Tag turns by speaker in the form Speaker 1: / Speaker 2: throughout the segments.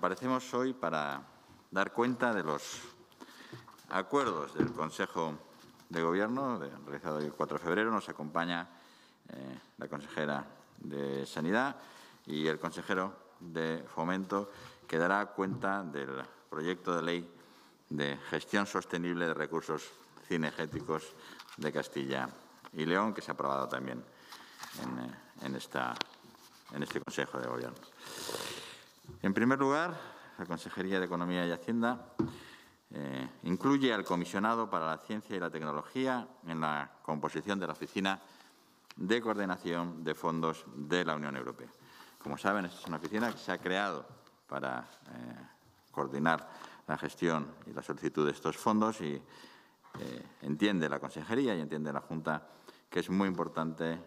Speaker 1: Aparecemos hoy para dar cuenta de los acuerdos del Consejo de Gobierno realizado el 4 de febrero. Nos acompaña eh, la consejera de Sanidad y el consejero de Fomento, que dará cuenta del proyecto de ley de gestión sostenible de recursos cinegéticos de Castilla y León, que se ha aprobado también en eh, este Consejo de Gobierno. En primer lugar, la Consejería de Economía y Hacienda eh, incluye al comisionado para la ciencia y la tecnología en la composición de la Oficina de Coordinación de Fondos de la Unión Europea. Como saben, esta es una oficina que se ha creado para eh, coordinar la gestión y la solicitud de estos fondos y eh, entiende la Consejería y entiende la Junta que es muy importante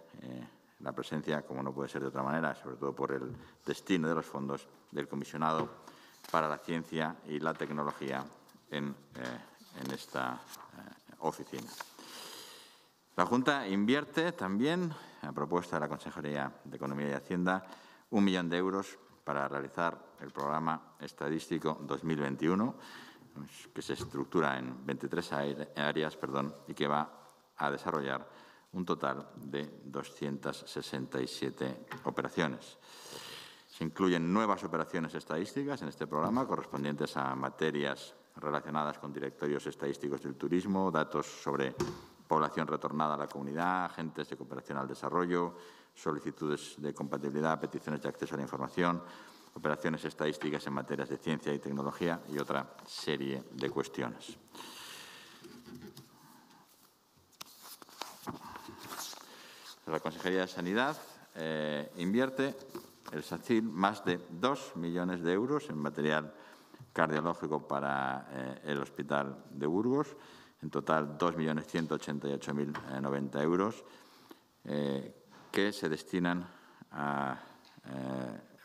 Speaker 1: la presencia, como no puede ser de otra manera, sobre todo por el destino de los fondos del comisionado para la ciencia y la tecnología en, eh, esta eh, oficina. La Junta invierte también, a propuesta de la Consejería de Economía y Hacienda, un millón de euros para realizar el programa estadístico 2021, que se estructura en 23 áreas y que va a desarrollar un total de 267 operaciones. Se incluyen nuevas operaciones estadísticas en este programa correspondientes a materias relacionadas con directorios estadísticos del turismo, datos sobre población retornada a la comunidad, agentes de cooperación al desarrollo, solicitudes de compatibilidad, peticiones de acceso a la información, operaciones estadísticas en materias de ciencia y tecnología y otra serie de cuestiones. la Consejería de Sanidad eh, invierte el SACIL más de 2 millones de euros en material cardiológico para eh, el Hospital de Burgos, en total 2.188.090 eh, euros que se destinan a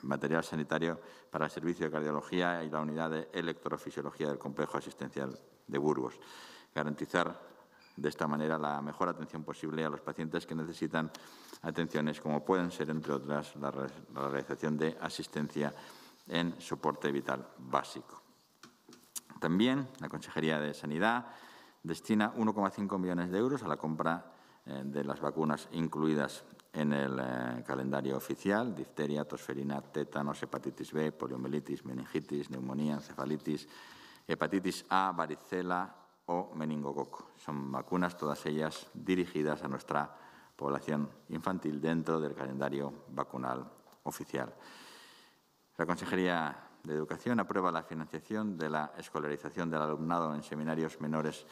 Speaker 1: material sanitario para el Servicio de Cardiología y la Unidad de Electrofisiología del Complejo Asistencial de Burgos. Garantizar de esta manera la mejor atención posible a los pacientes que necesitan atenciones como pueden ser, entre otras, la, realización de asistencia en soporte vital básico. También la Consejería de Sanidad destina 1,5 millones de euros a la compra eh, de las vacunas incluidas en el eh, calendario oficial, difteria, tosferina, tétanos, hepatitis B, poliomielitis, meningitis, neumonía, encefalitis, hepatitis A, varicela, o meningococo. Son vacunas todas ellas dirigidas a nuestra población infantil dentro del calendario vacunal oficial. La Consejería de Educación aprueba la financiación de la escolarización del alumnado en seminarios menores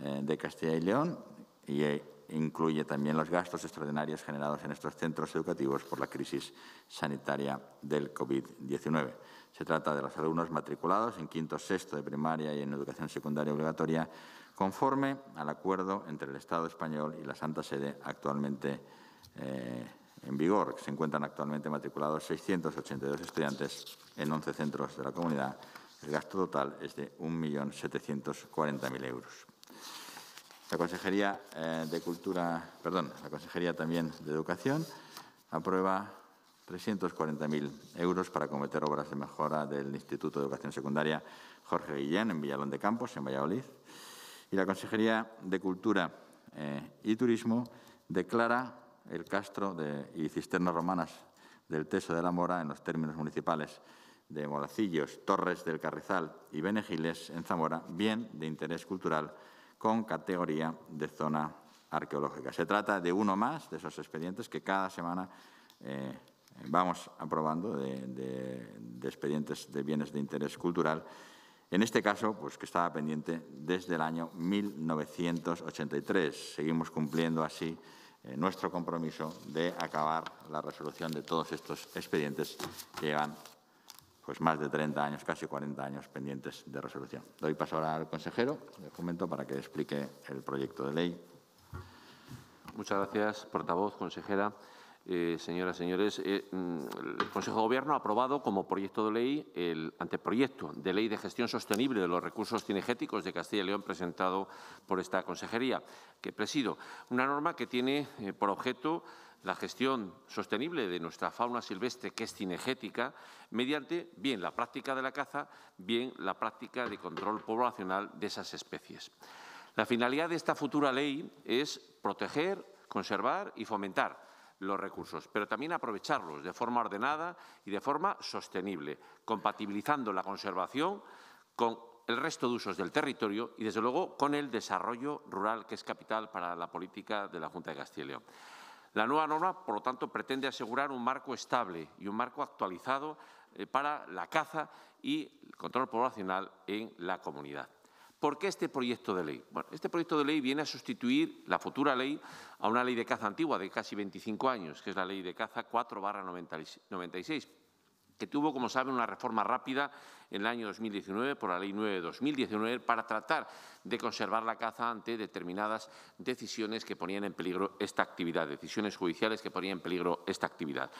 Speaker 1: eh, de Castilla y León y eh, incluye también los gastos extraordinarios generados en estos centros educativos por la crisis sanitaria del COVID-19. Se trata de los alumnos matriculados en quinto, sexto de primaria y en educación secundaria obligatoria, conforme al acuerdo entre el Estado español y la Santa Sede actualmente eh, en vigor. Se encuentran actualmente matriculados 682 estudiantes en 11 centros de la comunidad. El gasto total es de 1.740.000 euros. La Consejería eh, de Cultura, perdón, la Consejería también de Educación aprueba 340.000 euros para cometer obras de mejora del Instituto de Educación Secundaria Jorge Guillén en Villalón de Campos, en Valladolid. Y la Consejería de Cultura eh, y Turismo declara el castro y cisternas romanas del Teso de la Mora en los términos municipales de Moracillos, Torres del Carrizal y Benegiles en Zamora, bien de interés cultural con categoría de zona arqueológica. Se trata de uno más de esos expedientes que cada semana eh, vamos aprobando de, expedientes de bienes de interés cultural. En este caso, pues que estaba pendiente desde el año 1983. Seguimos cumpliendo así eh, nuestro compromiso de acabar la resolución de todos estos expedientes que llevan pues más de 30 años, casi 40 años pendientes de resolución. Doy paso ahora al consejero de Fomento para que explique el proyecto de ley.
Speaker 2: Muchas gracias, portavoz, consejera. Eh, señoras y señores, eh, mm, el Consejo de Gobierno ha aprobado como proyecto de ley el anteproyecto de ley de gestión sostenible de los recursos cinegéticos de Castilla y León presentado por esta consejería, que presido. Una norma que tiene eh, por objeto la gestión sostenible de nuestra fauna silvestre, que es cinegética, mediante bien la práctica de la caza, bien la práctica de control poblacional de esas especies. La finalidad de esta futura ley es proteger, conservar y fomentar los recursos, pero también aprovecharlos de forma ordenada y de forma sostenible, compatibilizando la conservación con el resto de usos del territorio y, desde luego, con el desarrollo rural, que es capital para la política de la Junta de Castilla y León. La nueva norma, por lo tanto, pretende asegurar un marco estable y un marco actualizado eh, para la caza y el control poblacional en la comunidad. ¿Por qué este proyecto de ley? Bueno, este proyecto de ley viene a sustituir la futura ley a una ley de caza antigua de casi 25 años, que es la ley de caza 4 96, que tuvo, como saben, una reforma rápida en el año 2019 por la Ley 9 2019 para tratar de conservar la caza ante determinadas decisiones que ponían en peligro esta actividad, decisiones judiciales que ponían en peligro esta actividad.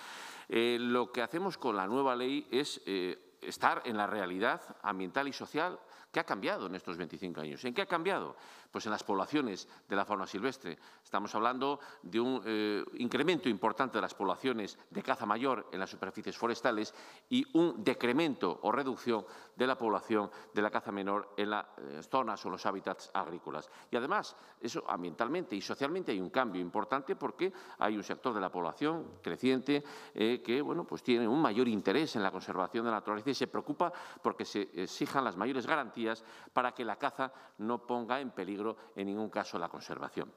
Speaker 2: Eh, lo que hacemos con la nueva ley es eh, estar en la realidad ambiental y social ¿Qué ha cambiado en estos 25 años? ¿En qué ha cambiado? Pues, en las poblaciones de la fauna silvestre. Estamos hablando de un eh, incremento importante de las poblaciones de caza mayor en las superficies forestales y un decremento o reducción de la población de la caza menor en las eh, zonas o los hábitats agrícolas. Y además, eso ambientalmente y socialmente hay un cambio importante porque hay un sector de la población creciente eh, que bueno, pues tiene un mayor interés en la conservación de la naturaleza y se preocupa porque se exijan las mayores garantías para que la caza no ponga en peligro en ningún caso la conservación.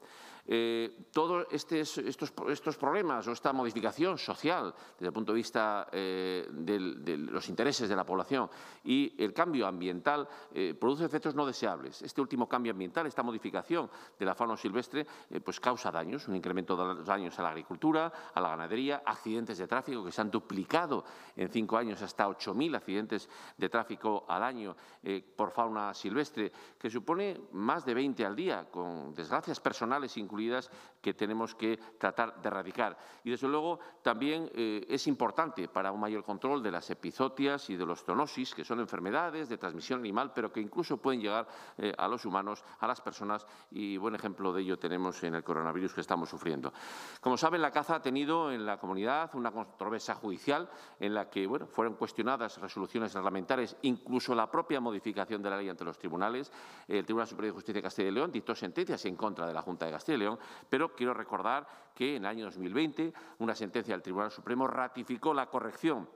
Speaker 2: Eh, todos este estos, estos, problemas o esta modificación social desde el punto de vista eh, de los intereses de la población y el cambio ambiental eh, produce efectos no deseables. Este último cambio ambiental, esta modificación de la fauna silvestre, pues causa daños, un incremento de los daños a la agricultura, a la ganadería, accidentes de tráfico que se han duplicado en cinco años hasta 8.000 accidentes de tráfico al año por fauna silvestre, que supone más de 20 al día, con desgracias personales incluidas que tenemos que tratar de erradicar. Y, desde luego, también eh, es importante para un mayor control de las epizotias y de los zoonosis, que son enfermedades de transmisión animal, pero que incluso pueden llegar eh, a los humanos, a las personas, y buen ejemplo de ello tenemos en el coronavirus que estamos sufriendo. Como saben, la caza ha tenido en la comunidad una controversia judicial en la que fueron cuestionadas resoluciones reglamentarias, incluso la propia modificación de la ley ante los tribunales. El Tribunal Superior de Justicia de Castilla y León dictó sentencias en contra de la Junta de Castilla y León pero quiero recordar que en el año 2020 una sentencia del Tribunal Supremo ratificó la corrección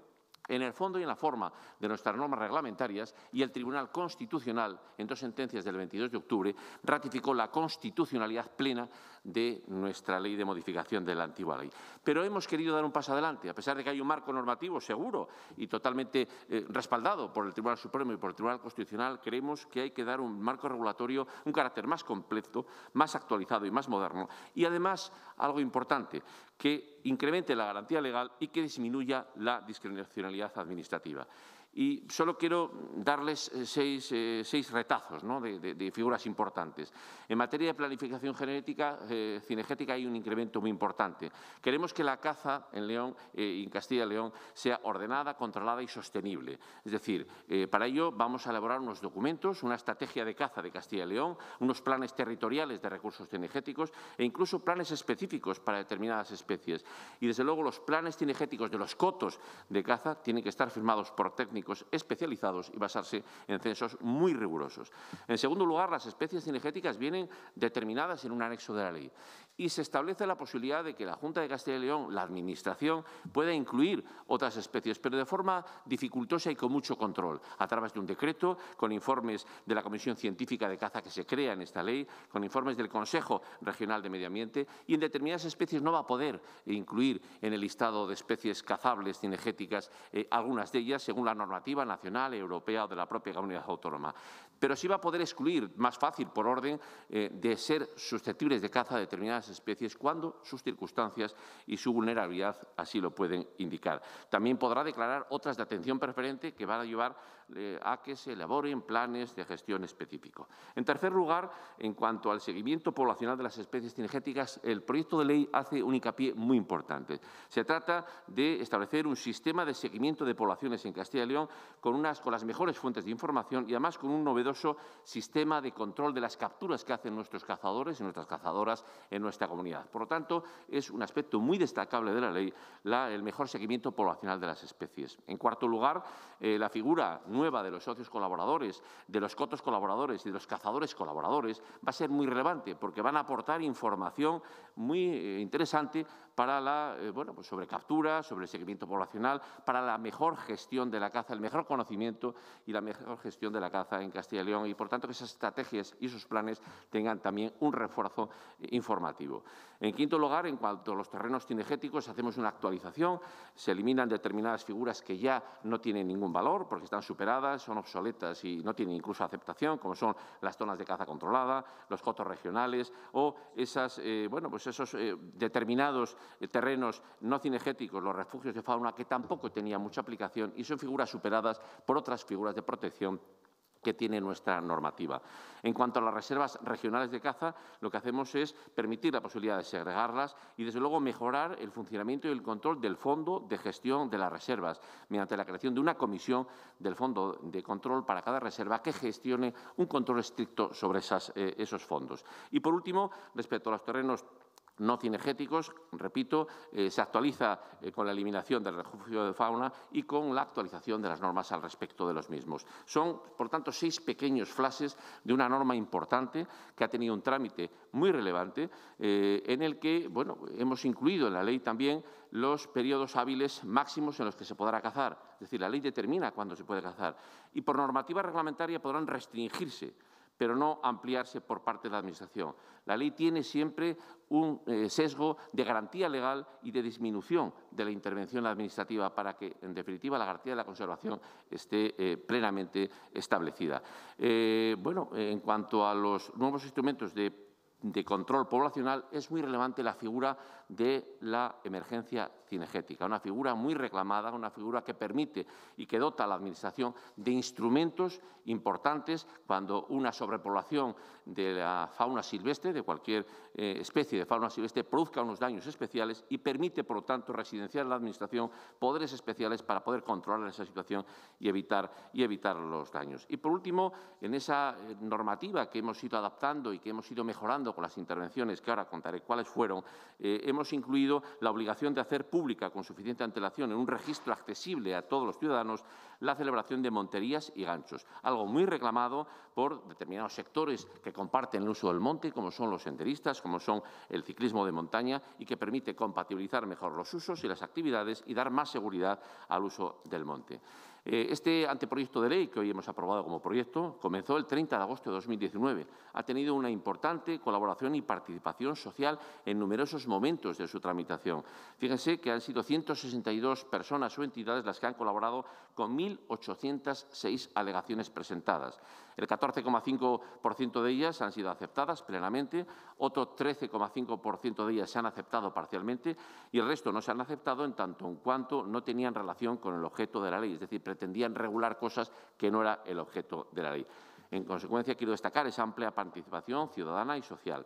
Speaker 2: en el fondo y en la forma de nuestras normas reglamentarias y el Tribunal Constitucional, en dos sentencias del 22 de octubre, ratificó la constitucionalidad plena de nuestra ley de modificación de la antigua ley. Pero hemos querido dar un paso adelante, a pesar de que hay un marco normativo seguro y totalmente eh, respaldado por el Tribunal Supremo y por el Tribunal Constitucional, creemos que hay que dar un marco regulatorio, un carácter más completo, más actualizado y más moderno. Y además, algo importante, que incremente la garantía legal y que disminuya la discrecionalidad administrativa. Y solo quiero darles eh, seis, eh, seis retazos de, figuras importantes. En materia de planificación genética, eh, cinegética hay un incremento muy importante. Queremos que la caza en León en Castilla y León sea ordenada, controlada y sostenible. Es decir, para ello vamos a elaborar unos documentos, una estrategia de caza de Castilla y León, unos planes territoriales de recursos cinegéticos e incluso planes específicos para determinadas especies. Y, desde luego, los planes cinegéticos de los cotos de caza tienen que estar firmados por técnicos especializados y basarse en censos muy rigurosos. En segundo lugar, las especies cinegéticas vienen determinadas en un anexo de la ley y se establece la posibilidad de que la Junta de Castilla y León, la Administración, pueda incluir otras especies, pero de forma dificultosa y con mucho control, a través de un decreto, con informes de la Comisión Científica de Caza que se crea en esta ley, con informes del Consejo Regional de Medio Ambiente, y en determinadas especies no va a poder incluir en el listado de especies cazables cinegéticas eh, algunas de ellas, según la normativa nacional, europea o de la propia comunidad autónoma pero sí va a poder excluir más fácil por orden eh, de ser susceptibles de caza determinadas especies cuando sus circunstancias y su vulnerabilidad así lo pueden indicar. También podrá declarar otras de atención preferente que van a llevar eh, a que se elaboren planes de gestión específico. En tercer lugar, en cuanto al seguimiento poblacional de las especies cinegéticas, el proyecto de ley hace un hincapié muy importante. Se trata de establecer un sistema de seguimiento de poblaciones en Castilla y León con, unas, con las mejores fuentes de información y además con un novedoso sistema de control de las capturas que hacen nuestros cazadores y nuestras cazadoras en nuestra comunidad. Por lo tanto, es un aspecto muy destacable de la ley el mejor seguimiento poblacional de las especies. En cuarto lugar, eh, la figura nueva de los socios colaboradores, de los cotos colaboradores y de los cazadores colaboradores va a ser muy relevante porque van a aportar información muy eh, interesante para la eh, pues sobre captura, sobre seguimiento poblacional, para la mejor gestión de la caza, el mejor conocimiento y la mejor gestión de la caza en Castilla y León y, por tanto, que esas estrategias y sus planes tengan también un refuerzo informativo. En quinto lugar, en cuanto a los terrenos cinegéticos, hacemos una actualización, se eliminan determinadas figuras que ya no tienen ningún valor porque están superadas, son obsoletas y no tienen incluso aceptación, como son las zonas de caza controlada, los cotos regionales o esas, eh, bueno, pues esos eh, determinados eh, terrenos no cinegéticos, los refugios de fauna, que tampoco tenía mucha aplicación y son figuras superadas por otras figuras de protección que tiene nuestra normativa. En cuanto a las reservas regionales de caza, lo que hacemos es permitir la posibilidad de segregarlas y, desde luego, mejorar el funcionamiento y el control del Fondo de Gestión de las Reservas, mediante la creación de una comisión del Fondo de Control para cada reserva que gestione un control estricto sobre eh, esos fondos. Y, por último, respecto a los terrenos no cinegéticos, repito, eh, se actualiza eh, con la eliminación del refugio de fauna y con la actualización de las normas al respecto de los mismos. Son, por tanto, seis pequeños flashes de una norma importante que ha tenido un trámite muy relevante eh, en el que hemos incluido en la ley también los periodos hábiles máximos en los que se podrá cazar. Es decir, la ley determina cuándo se puede cazar y por normativa reglamentaria podrán restringirse pero no ampliarse por parte de la Administración. La ley tiene siempre un eh, sesgo de garantía legal y de disminución de la intervención administrativa para que, en definitiva, la garantía de la conservación esté eh, plenamente establecida. Eh, bueno, en cuanto a los nuevos instrumentos de control poblacional es muy relevante la figura de la emergencia cinegética, una figura muy reclamada, una figura que permite y que dota a la Administración de instrumentos importantes cuando una sobrepoblación de la fauna silvestre, de cualquier eh, especie de fauna silvestre, produzca unos daños especiales y permite, por lo tanto, residenciar en la Administración poderes especiales para poder controlar esa situación y evitar, y evitar los daños. Y, por último, en esa eh, normativa que hemos ido adaptando y que hemos ido mejorando con las intervenciones, que ahora contaré cuáles fueron, eh, hemos incluido la obligación de hacer pública con suficiente antelación en un registro accesible a todos los ciudadanos la celebración de monterías y ganchos, algo muy reclamado por determinados sectores que comparten el uso del monte, como son los senderistas, como son el ciclismo de montaña y que permite compatibilizar mejor los usos y las actividades y dar más seguridad al uso del monte. Eh, este anteproyecto de ley que hoy hemos aprobado como proyecto comenzó el 30 de agosto de 2019. Ha tenido una importante colaboración y participación social en numerosos momentos de su tramitación. Fíjense que han sido 162 personas o entidades las que han colaborado con 1.806 alegaciones presentadas. El 14,5% de ellas han sido aceptadas plenamente, otro 13,5% de ellas se han aceptado parcialmente y el resto no se han aceptado en tanto en cuanto no tenían relación con el objeto de la ley, es decir, pretendían regular cosas que no era el objeto de la ley. En consecuencia, quiero destacar esa amplia participación ciudadana y social.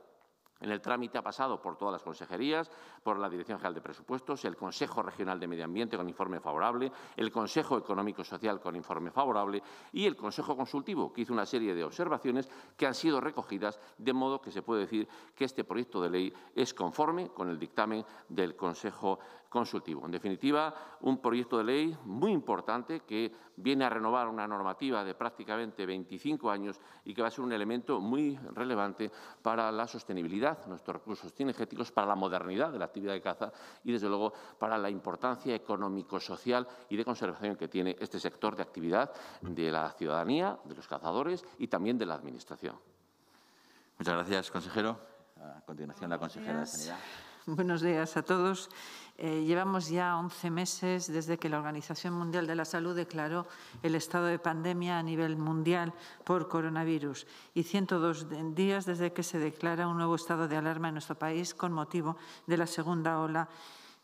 Speaker 2: En el trámite ha pasado por todas las consejerías, por la Dirección General de Presupuestos, el Consejo Regional de Medio Ambiente con informe favorable, el Consejo Económico Social con informe favorable y el Consejo Consultivo, que hizo una serie de observaciones que han sido recogidas, de modo que se puede decir que este proyecto de ley es conforme con el dictamen del Consejo consultivo. En definitiva, un proyecto de ley muy importante que viene a renovar una normativa de prácticamente 25 años y que va a ser un elemento muy relevante para la sostenibilidad de nuestros recursos energéticos, para la modernidad de la actividad de caza y, desde luego, para la importancia económico-social y de conservación que tiene este sector de actividad de la ciudadanía, de los cazadores y también de la Administración. Muchas gracias, consejero. A continuación, la consejera de Sanidad.
Speaker 3: Buenos días a todos. Eh, llevamos ya 11 meses desde que la Organización Mundial de la Salud declaró el estado de pandemia a nivel mundial por coronavirus y 102 días desde que se declara un nuevo estado de alarma en nuestro país con motivo de la segunda ola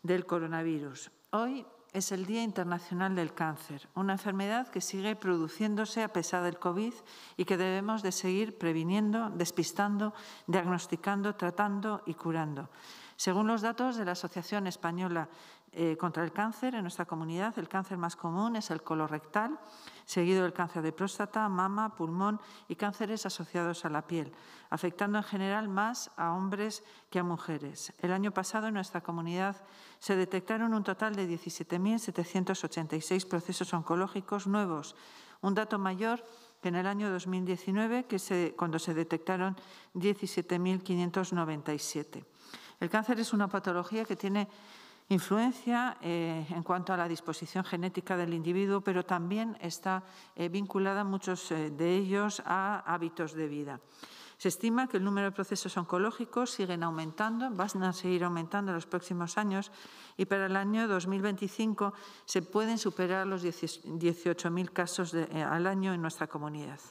Speaker 3: del coronavirus. Hoy es el Día Internacional del Cáncer, una enfermedad que sigue produciéndose a pesar del COVID y que debemos de seguir previniendo, despistando, diagnosticando, tratando y curando. Según los datos de la Asociación Española eh, contra el Cáncer, en nuestra comunidad el cáncer más común es el colorectal, seguido del cáncer de próstata, mama, pulmón y cánceres asociados a la piel, afectando en general más a hombres que a mujeres. El año pasado en nuestra comunidad se detectaron un total de 17.786 procesos oncológicos nuevos, un dato mayor que en el año 2019, que se, cuando se detectaron 17.597. El cáncer es una patología que tiene influencia eh, en cuanto a la disposición genética del individuo, pero también está eh, vinculada muchos eh, de ellos a hábitos de vida. Se estima que el número de procesos oncológicos siguen aumentando, van a seguir aumentando en los próximos años y para el año 2025 se pueden superar los 18.000 casos al año en nuestra comunidad.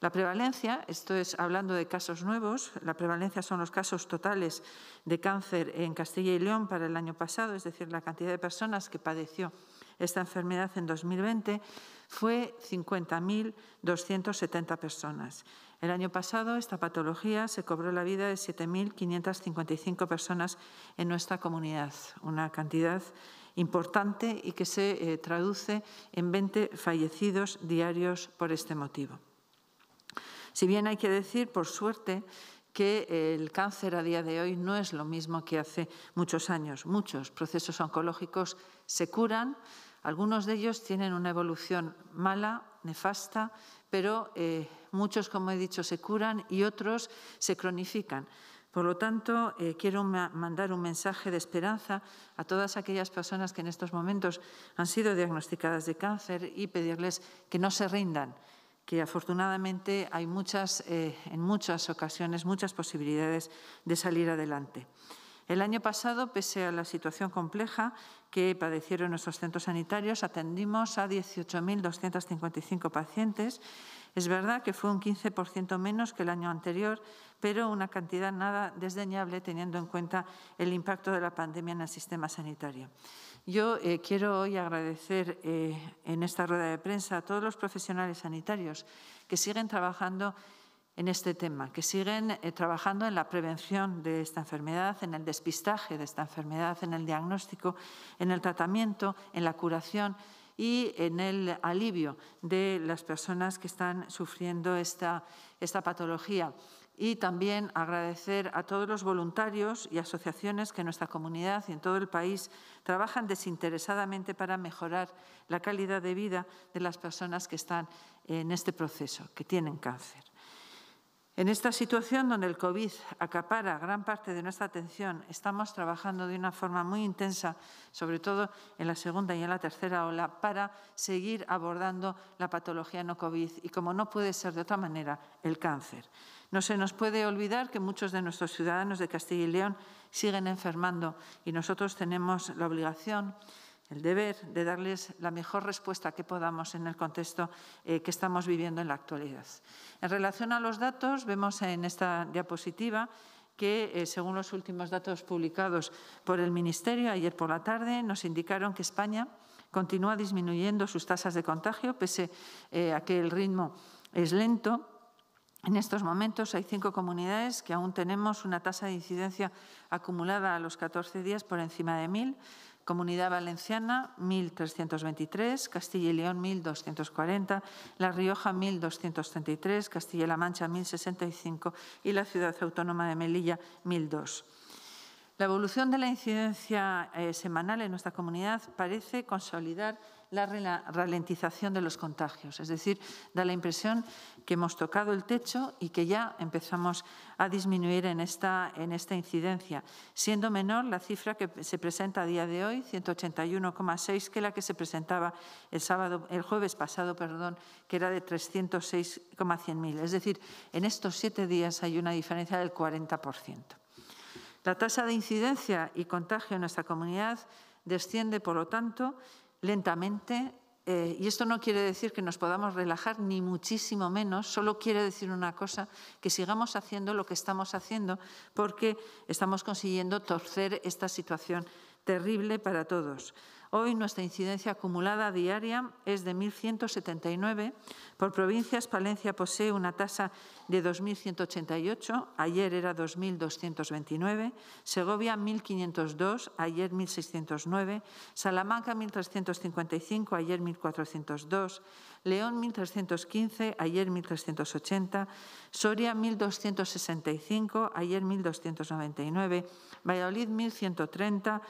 Speaker 3: La prevalencia, esto es hablando de casos nuevos, la prevalencia son los casos totales de cáncer en Castilla y León para el año pasado, es decir, la cantidad de personas que padeció esta enfermedad en 2020 fue 50.270 personas. El año pasado esta patología se cobró la vida de 7.555 personas en nuestra comunidad, una cantidad importante y que se eh, traduce en 20 fallecidos diarios por este motivo. Si bien hay que decir, por suerte, que el cáncer a día de hoy no es lo mismo que hace muchos años. Muchos procesos oncológicos se curan, algunos de ellos tienen una evolución mala, nefasta, pero eh, muchos, como he dicho, se curan y otros se cronifican. Por lo tanto, eh, quiero mandar un mensaje de esperanza a todas aquellas personas que en estos momentos han sido diagnosticadas de cáncer y pedirles que no se rindan, que afortunadamente hay muchas, eh, en muchas ocasiones muchas posibilidades de salir adelante. El año pasado, pese a la situación compleja que padecieron nuestros centros sanitarios, atendimos a 18.255 pacientes. Es verdad que fue un 15% menos que el año anterior, pero una cantidad nada desdeñable teniendo en cuenta el impacto de la pandemia en el sistema sanitario. Yo eh, quiero hoy agradecer eh, en esta rueda de prensa a todos los profesionales sanitarios que siguen trabajando en este tema, que siguen eh, trabajando en la prevención de esta enfermedad, en el despistaje de esta enfermedad, en el diagnóstico, en el tratamiento, en la curación y en el alivio de las personas que están sufriendo esta patología y también agradecer a todos los voluntarios y asociaciones que en nuestra comunidad y en todo el país trabajan desinteresadamente para mejorar la calidad de vida de las personas que están en este proceso, que tienen cáncer. En esta situación donde el COVID acapara gran parte de nuestra atención, estamos trabajando de una forma muy intensa, sobre todo en la segunda y en la tercera ola, para seguir abordando la patología no COVID y, como no puede ser de otra manera, el cáncer. No se nos puede olvidar que muchos de nuestros ciudadanos de Castilla y León siguen enfermando y nosotros tenemos la obligación, el deber de darles la mejor respuesta que podamos en el contexto eh, que estamos viviendo en la actualidad. En relación a los datos, vemos en esta diapositiva que, eh, según los últimos datos publicados por el Ministerio ayer por la tarde, nos indicaron que España continúa disminuyendo sus tasas de contagio, pese eh, a que el ritmo es lento en estos momentos hay cinco comunidades que aún tenemos una tasa de incidencia acumulada a los 14 días por encima de 1.000. Comunidad Valenciana, 1.323, Castilla y León, 1.240, La Rioja, 1.233, Castilla-La Mancha, 1.065 y la Ciudad Autónoma de Melilla, 1.002. La evolución de la incidencia eh, semanal en nuestra comunidad parece consolidar la ralentización de los contagios. Es decir, da la impresión que hemos tocado el techo y que ya empezamos a disminuir en esta, en esta incidencia, siendo menor la cifra que se presenta a día de hoy, 181,6, que la que se presentaba el, sábado, el jueves pasado, perdón, que era de 306,100.000. Es decir, en estos siete días hay una diferencia del 40%. La tasa de incidencia y contagio en nuestra comunidad desciende, por lo tanto, lentamente. Eh, y esto no quiere decir que nos podamos relajar, ni muchísimo menos, solo quiere decir una cosa, que sigamos haciendo lo que estamos haciendo, porque estamos consiguiendo torcer esta situación terrible para todos. Hoy nuestra incidencia acumulada diaria es de 1.179. Por provincias, Palencia posee una tasa de 2.188, ayer era 2.229, Segovia 1.502, ayer 1.609, Salamanca 1.355, ayer 1.402, León 1.315, ayer 1.380, Soria 1.265, ayer 1.299, Valladolid 1.130,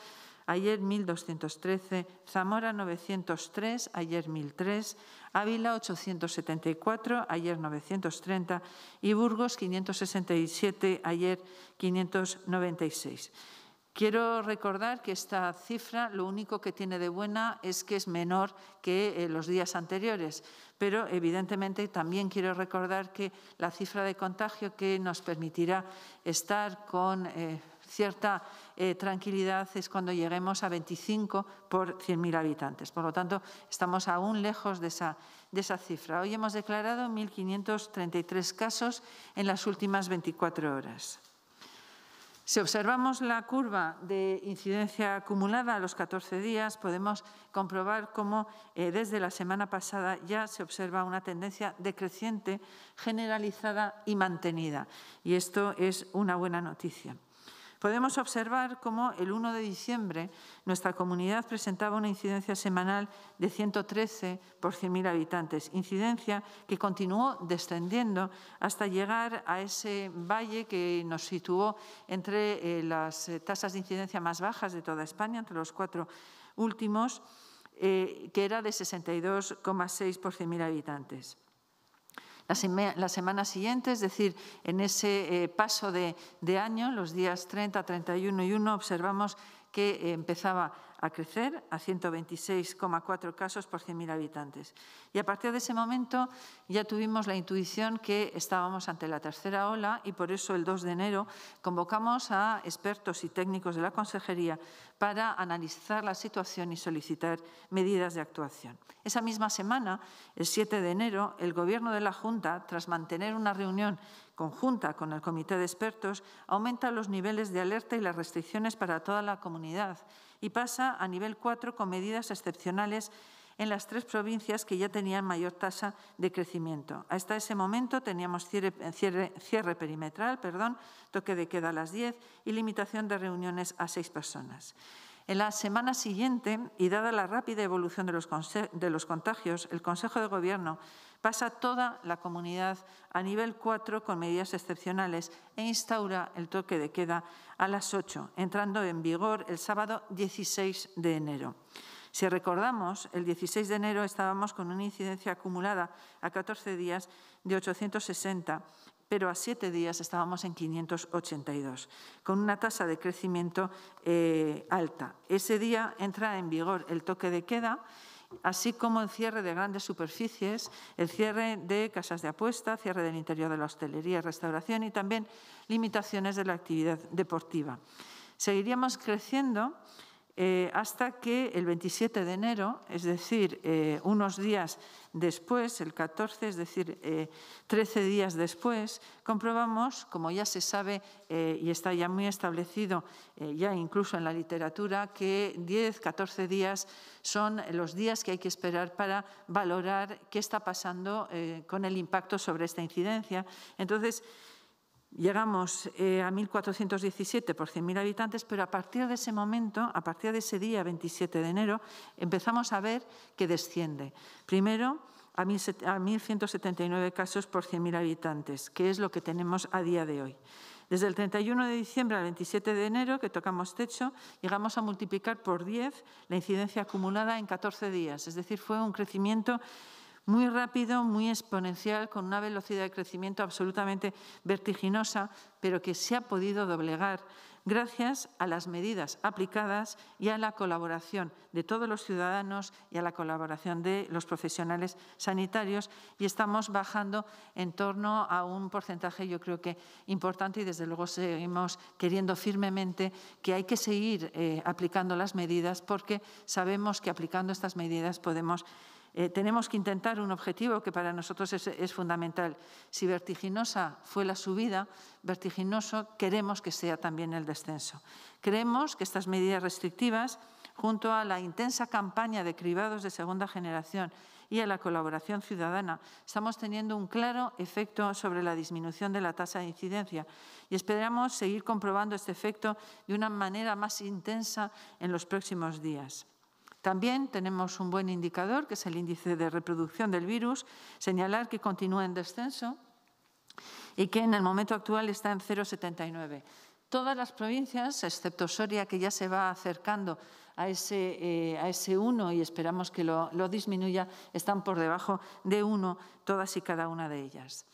Speaker 3: ayer 1.213, Zamora 903, ayer 1.003, Ávila 874, ayer 930 y Burgos 567, ayer 596. Quiero recordar que esta cifra lo único que tiene de buena es que es menor que eh, los días anteriores, pero evidentemente también quiero recordar que la cifra de contagio que nos permitirá estar con eh, cierta eh, tranquilidad es cuando lleguemos a 25 por 100.000 habitantes. Por lo tanto, estamos aún lejos de esa, de esa cifra. Hoy hemos declarado 1.533 casos en las últimas 24 horas. Si observamos la curva de incidencia acumulada a los 14 días, podemos comprobar cómo eh, desde la semana pasada ya se observa una tendencia decreciente, generalizada y mantenida. Y esto es una buena noticia. Podemos observar cómo el 1 de diciembre nuestra comunidad presentaba una incidencia semanal de 113 por 100.000 habitantes, incidencia que continuó descendiendo hasta llegar a ese valle que nos situó entre eh, las eh, tasas de incidencia más bajas de toda España, entre los cuatro últimos, eh, que era de 62,6 por 100.000 habitantes. La, semana siguiente, es decir, en ese eh, paso de, de año, los días 30, 31 y 1, observamos que eh, empezaba a crecer a 126,4 casos por 100.000 habitantes. Y a partir de ese momento ya tuvimos la intuición que estábamos ante la tercera ola y por eso el 2 de enero convocamos a expertos y técnicos de la Consejería para analizar la situación y solicitar medidas de actuación. Esa misma semana, el 7 de enero, el Gobierno de la Junta, tras mantener una reunión conjunta con el Comité de Expertos, aumenta los niveles de alerta y las restricciones para toda la comunidad y pasa a nivel 4 con medidas excepcionales en las tres provincias que ya tenían mayor tasa de crecimiento. Hasta ese momento teníamos cierre, eh, perimetral, perdón, toque de queda a las 10 y limitación de reuniones a seis personas. En la semana siguiente, y dada la rápida evolución de los, de los contagios, el Consejo de Gobierno pasa toda la comunidad a nivel 4 con medidas excepcionales e instaura el toque de queda a las 8, entrando en vigor el sábado 16 de enero. Si recordamos, el 16 de enero estábamos con una incidencia acumulada a 14 días de 860, pero a 7 días estábamos en 582, con una tasa de crecimiento eh, alta. Ese día entra en vigor el toque de queda así como el cierre de grandes superficies, el cierre de casas de apuesta, cierre del interior de la hostelería y restauración y también limitaciones de la actividad deportiva. Seguiríamos creciendo eh, hasta que el 27 de enero, es decir, eh, unos días después, el 14, es decir, 13 eh, días después, comprobamos, como ya se sabe y está ya muy establecido, ya incluso en la literatura, que 10, 14 días son los días que hay que esperar para valorar qué está pasando con el impacto sobre esta incidencia. Entonces, Llegamos eh, a 1.417 por 100.000 habitantes, pero a partir de ese momento, a partir de ese día 27 de enero, empezamos a ver que desciende. Primero a 1.179 casos por 100.000 habitantes, que es lo que tenemos a día de hoy. Desde el 31 de diciembre al 27 de enero, que tocamos techo, llegamos a multiplicar por 10 la incidencia acumulada en 14 días. Es decir, fue un crecimiento muy rápido, muy exponencial, con una velocidad de crecimiento absolutamente vertiginosa, pero que se ha podido doblegar gracias a las medidas aplicadas y a la colaboración de todos los ciudadanos y a la colaboración de los profesionales sanitarios y estamos bajando en torno a un porcentaje yo creo que importante y desde luego seguimos queriendo firmemente que hay que seguir eh, aplicando las medidas porque sabemos que aplicando estas medidas podemos eh, tenemos que intentar un objetivo que para nosotros es, es fundamental. Si vertiginosa fue la subida, vertiginoso queremos que sea también el descenso. Creemos que estas medidas restrictivas, junto a la intensa campaña de cribados de segunda generación y a la colaboración ciudadana, estamos teniendo un claro efecto sobre la disminución de la tasa de incidencia y esperamos seguir comprobando este efecto de una manera más intensa en los próximos días. También tenemos un buen indicador, que es el índice de reproducción del virus, señalar que continúa en descenso y que en el momento actual está en 0,79. Todas las provincias, excepto Soria, que ya se va acercando a ese, 1 eh, y esperamos que lo, lo disminuya, están por debajo de 1 todas y cada una de ellas.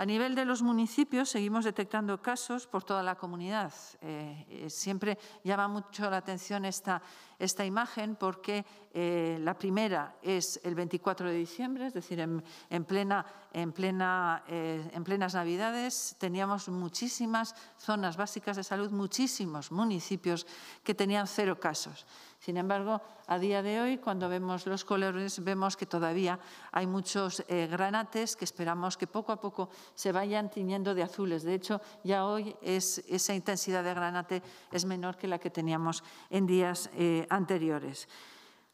Speaker 3: A nivel de los municipios seguimos detectando casos por toda la comunidad. Eh, eh, siempre llama mucho la atención esta, esta imagen porque eh, la primera es el 24 de diciembre, es decir, en, plena, en, plena, en plenas Navidades teníamos muchísimas zonas básicas de salud, muchísimos municipios que tenían cero casos. Sin embargo, a día de hoy, cuando vemos los colores, vemos que todavía hay muchos eh, granates que esperamos que poco a poco se vayan tiñendo de azules. De hecho, ya hoy esa intensidad de granate es menor que la que teníamos en días eh, anteriores.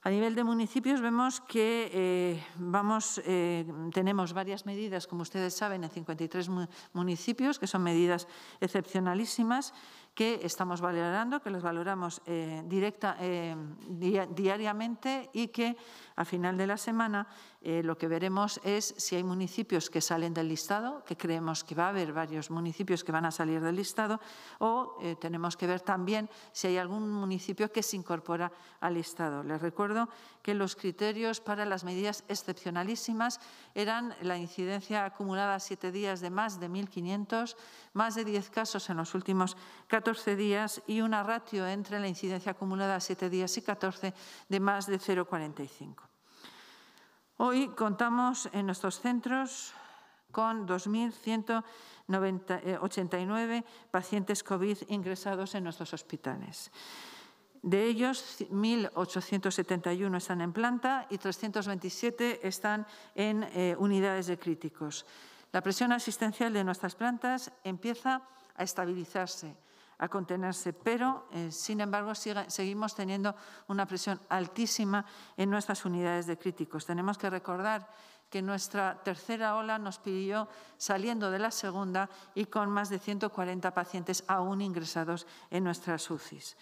Speaker 3: A nivel de municipios vemos que eh, tenemos varias medidas, como ustedes saben, en 53 municipios, que son medidas excepcionalísimas que estamos valorando, que los valoramos eh, directa, eh, diariamente y que al final de la semana eh, lo que veremos es si hay municipios que salen del listado, que creemos que va a haber varios municipios que van a salir del listado, o eh, tenemos que ver también si hay algún municipio que se incorpora al listado. Les recuerdo que los criterios para las medidas excepcionalísimas eran la incidencia acumulada a siete días de más de 1.500, más de 10 casos en los últimos 14 días y una ratio entre la incidencia acumulada a siete días y 14 de más de 0,45. Hoy contamos en nuestros centros con 2.189 eh, pacientes COVID ingresados en nuestros hospitales. De ellos, 1.871 están en planta y 327 están en eh, unidades de críticos. La presión asistencial de nuestras plantas empieza a estabilizarse contenerse, pero eh, sin embargo seguimos teniendo una presión altísima en nuestras unidades de críticos. Tenemos que recordar que nuestra tercera ola nos pidió saliendo de la segunda y con más de 140 pacientes aún ingresados en nuestras UCIs.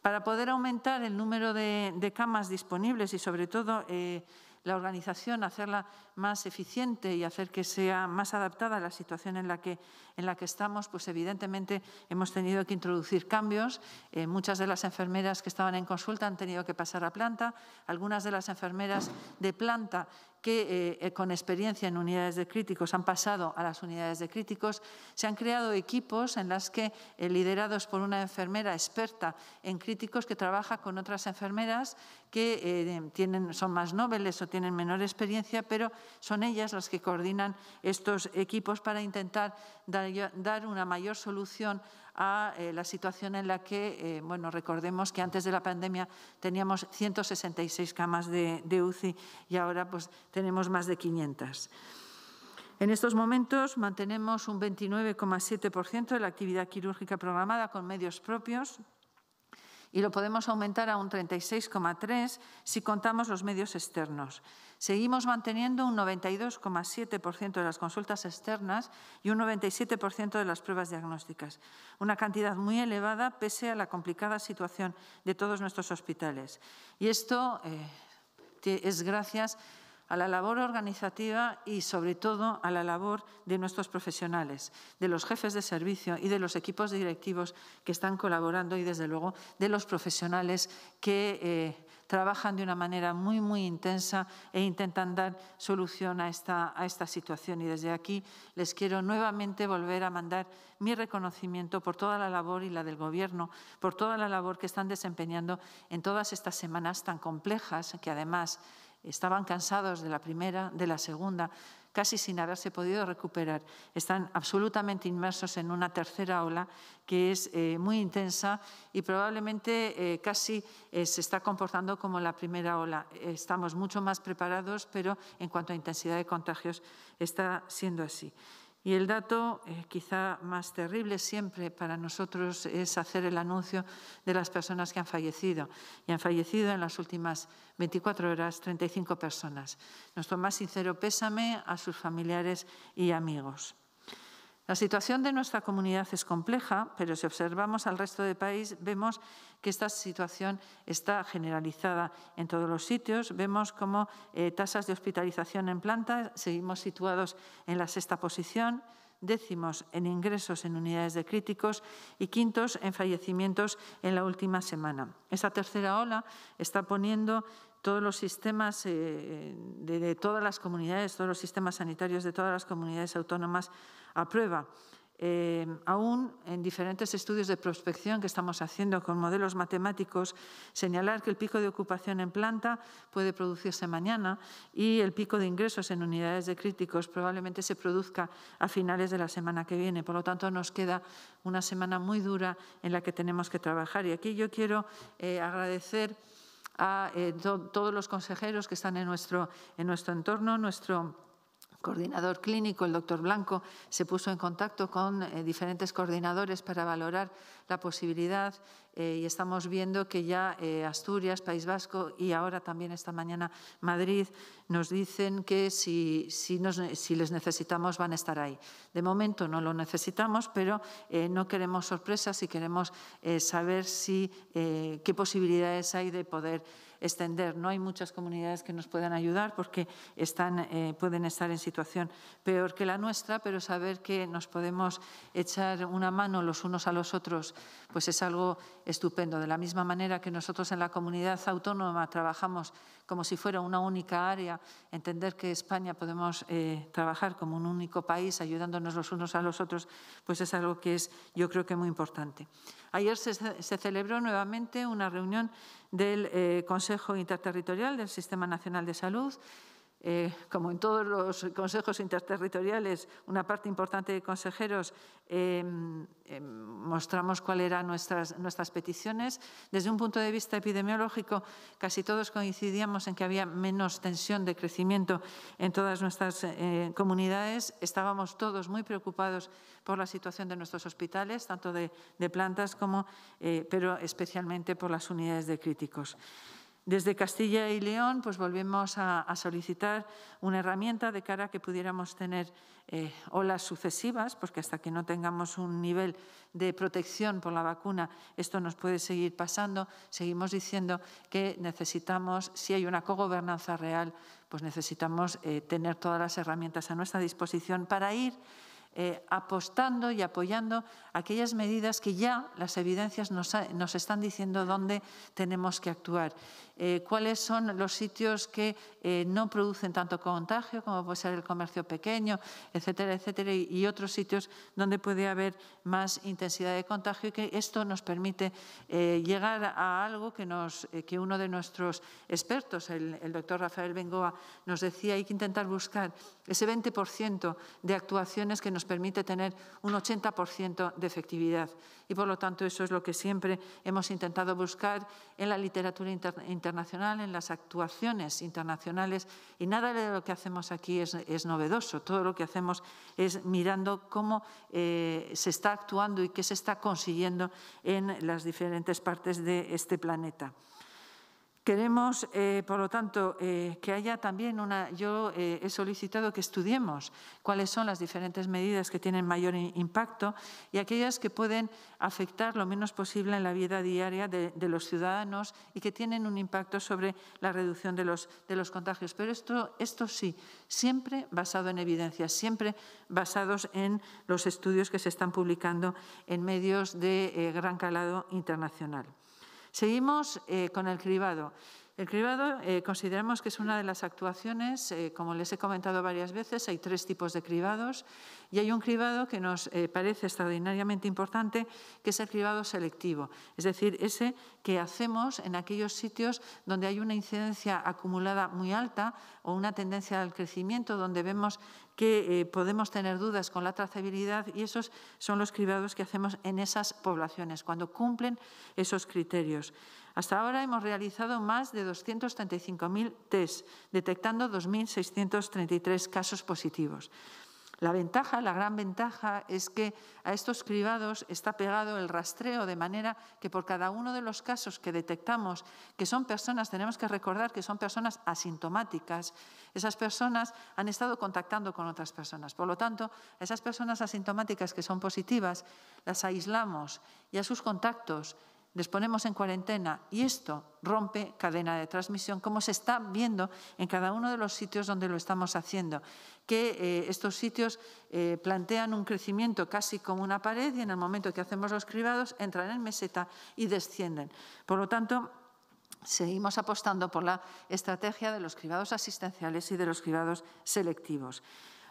Speaker 3: Para poder aumentar el número de, camas disponibles y sobre todo eh, la organización, hacerla más eficiente y hacer que sea más adaptada a la situación en la que, en la que estamos, pues evidentemente hemos tenido que introducir cambios. Eh, muchas de las enfermeras que estaban en consulta han tenido que pasar a planta. Algunas de las enfermeras de planta que eh, eh, con experiencia en unidades de críticos han pasado a las unidades de críticos. Se han creado equipos en los que, liderados por una enfermera experta en críticos que trabaja con otras enfermeras que eh, tienen, son más nobles o tienen menor experiencia, pero son ellas las que coordinan estos equipos para intentar dar, una mayor solución a eh, la situación en la que, eh, bueno, recordemos que antes de la pandemia teníamos 166 camas de, de UCI y ahora pues tenemos más de 500. En estos momentos mantenemos un 29,7% de la actividad quirúrgica programada con medios propios, y lo podemos aumentar a un 36,3 si contamos los medios externos. Seguimos manteniendo un 92,7% de las consultas externas y un 97% de las pruebas diagnósticas, una cantidad muy elevada pese a la complicada situación de todos nuestros hospitales. Y esto eh, es gracias a la labor organizativa y, sobre todo, a la labor de nuestros profesionales, de los jefes de servicio y de los equipos directivos que están colaborando y, desde luego, de los profesionales que eh, trabajan de una manera muy, muy intensa e intentan dar solución a esta situación. Y desde aquí les quiero nuevamente volver a mandar mi reconocimiento por toda la labor y la del Gobierno, por toda la labor que están desempeñando en todas estas semanas tan complejas que, además, estaban cansados de la primera, de la segunda, casi sin haberse podido recuperar. Están absolutamente inmersos en una tercera ola que es eh, muy intensa y probablemente eh, casi eh, se está comportando como la primera ola. Estamos mucho más preparados, pero en cuanto a intensidad de contagios está siendo así. Y el dato eh, quizá más terrible siempre para nosotros es hacer el anuncio de las personas que han fallecido. Y han fallecido en las últimas 24 horas 35 personas. Nuestro más sincero pésame a sus familiares y amigos. La situación de nuestra comunidad es compleja, pero si observamos al resto del país vemos que esta situación está generalizada en todos los sitios. Vemos como eh, tasas de hospitalización en planta, seguimos situados en la sexta posición, décimos en ingresos en unidades de críticos y quintos en fallecimientos en la última semana. Esta tercera ola está poniendo todos los sistemas eh, de todas las comunidades, todos los sistemas sanitarios de todas las comunidades autónomas a prueba. Eh, aún en diferentes estudios de prospección que estamos haciendo con modelos matemáticos, señalar que el pico de ocupación en planta puede producirse mañana y el pico de ingresos en unidades de críticos probablemente se produzca a finales de la semana que viene. Por lo tanto, nos queda una semana muy dura en la que tenemos que trabajar. Y aquí yo quiero eh, agradecer a eh, todos los consejeros que están en nuestro, en nuestro entorno, nuestro coordinador clínico, el doctor Blanco, se puso en contacto con eh, diferentes coordinadores para valorar la posibilidad eh, y estamos viendo que ya eh, Asturias, País Vasco y ahora también esta mañana Madrid nos dicen que si, si, si les necesitamos van a estar ahí. De momento no lo necesitamos, pero no queremos sorpresas y queremos saber si, qué posibilidades hay de poder no hay muchas comunidades que nos puedan ayudar porque están, eh, pueden estar en situación peor que la nuestra, pero saber que nos podemos echar una mano los unos a los otros pues es algo estupendo. De la misma manera que nosotros en la comunidad autónoma trabajamos como si fuera una única área, entender que España podemos eh, trabajar como un único país ayudándonos los unos a los otros, pues es algo que es yo creo que es muy importante. Ayer se, celebró nuevamente una reunión del eh, Consejo Interterritorial del Sistema Nacional de Salud eh, como en todos los consejos interterritoriales, una parte importante de consejeros, em, em, mostramos cuáles eran nuestras, peticiones. Desde un punto de vista epidemiológico, casi todos coincidíamos en que había menos tensión de crecimiento en todas nuestras eh, comunidades. Estábamos todos muy preocupados por la situación de nuestros hospitales, tanto de, de plantas como, eh, pero especialmente por las unidades de críticos. Desde Castilla y León, pues volvemos a, solicitar una herramienta de cara a que pudiéramos tener eh, olas sucesivas, porque hasta que no tengamos un nivel de protección por la vacuna, esto nos puede seguir pasando. Seguimos diciendo que necesitamos, si hay una cogobernanza real, pues necesitamos eh, tener todas las herramientas a nuestra disposición para ir eh, apostando y apoyando aquellas medidas que ya las evidencias nos están diciendo dónde tenemos que actuar. Eh, cuáles son los sitios que eh, no producen tanto contagio, como puede ser el comercio pequeño, etcétera, etcétera, y, otros sitios donde puede haber más intensidad de contagio y que esto nos permite eh, llegar a algo que, uno de nuestros expertos, el doctor Rafael Bengoa, nos decía, hay que intentar buscar ese 20% de actuaciones que nos permite tener un 80% de efectividad y por lo tanto eso es lo que siempre hemos intentado buscar en la literatura internacional, en las actuaciones internacionales y nada de lo que hacemos aquí es, novedoso. Todo lo que hacemos es mirando cómo eh, se está actuando y qué se está consiguiendo en las diferentes partes de este planeta. Queremos, eh, por lo tanto, eh, que haya también una... Yo eh, he solicitado que estudiemos cuáles son las diferentes medidas que tienen mayor impacto y aquellas que pueden afectar lo menos posible en la vida diaria de, los ciudadanos y que tienen un impacto sobre la reducción de los, de los contagios. Pero esto, esto sí, siempre basado en evidencias, siempre basados en los estudios que se están publicando en medios de gran calado internacional. Seguimos eh, con el cribado. El cribado eh, consideramos que es una de las actuaciones, eh, como les he comentado varias veces, hay tres tipos de cribados y hay un cribado que nos eh, parece extraordinariamente importante, que es el cribado selectivo, es decir, ese que hacemos en aquellos sitios donde hay una incidencia acumulada muy alta o una tendencia al crecimiento, donde vemos que podemos tener dudas con la trazabilidad y esos son los cribados que hacemos en esas poblaciones, cuando cumplen esos criterios. Hasta ahora hemos realizado más de 235.000 tests detectando 2.633 casos positivos. La ventaja, la gran ventaja es que a estos cribados está pegado el rastreo, de manera que por cada uno de los casos que detectamos, que son personas, tenemos que recordar que son personas asintomáticas, esas personas han estado contactando con otras personas. Por lo tanto, esas personas asintomáticas que son positivas, las aislamos y a sus contactos les ponemos en cuarentena y esto rompe cadena de transmisión, como se está viendo en cada uno de los sitios donde lo estamos haciendo, que eh, estos sitios eh, plantean un crecimiento casi como una pared y en el momento que hacemos los cribados entran en meseta y descienden. Por lo tanto, seguimos apostando por la estrategia de los cribados asistenciales y de los cribados selectivos.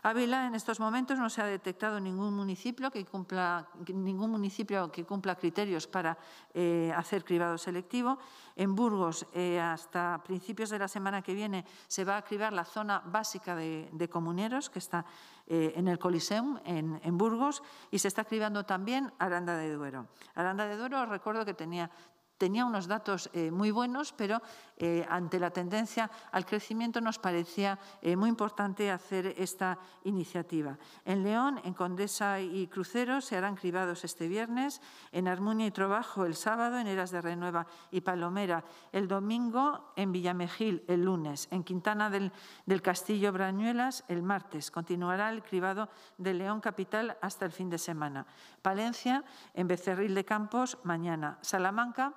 Speaker 3: Ávila en estos momentos no se ha detectado ningún municipio que cumpla, ningún municipio que cumpla criterios para eh, hacer cribado selectivo. En Burgos, eh, hasta principios de la semana que viene, se va a cribar la zona básica de, comuneros, que está eh, en el Coliseum, en, Burgos, y se está cribando también Aranda de Duero. Aranda de Duero, recuerdo que tenía tenía unos datos eh, muy buenos, pero eh, ante la tendencia al crecimiento nos parecía eh, muy importante hacer esta iniciativa. En León, en Condesa y Crucero se harán cribados este viernes, en Armuña y Trabajo el sábado, en Eras de Renueva y Palomera el domingo, en Villamejil el lunes, en Quintana del, del Castillo Brañuelas el martes. Continuará el cribado de León Capital hasta el fin de semana. Palencia, en Becerril de Campos, mañana. Salamanca,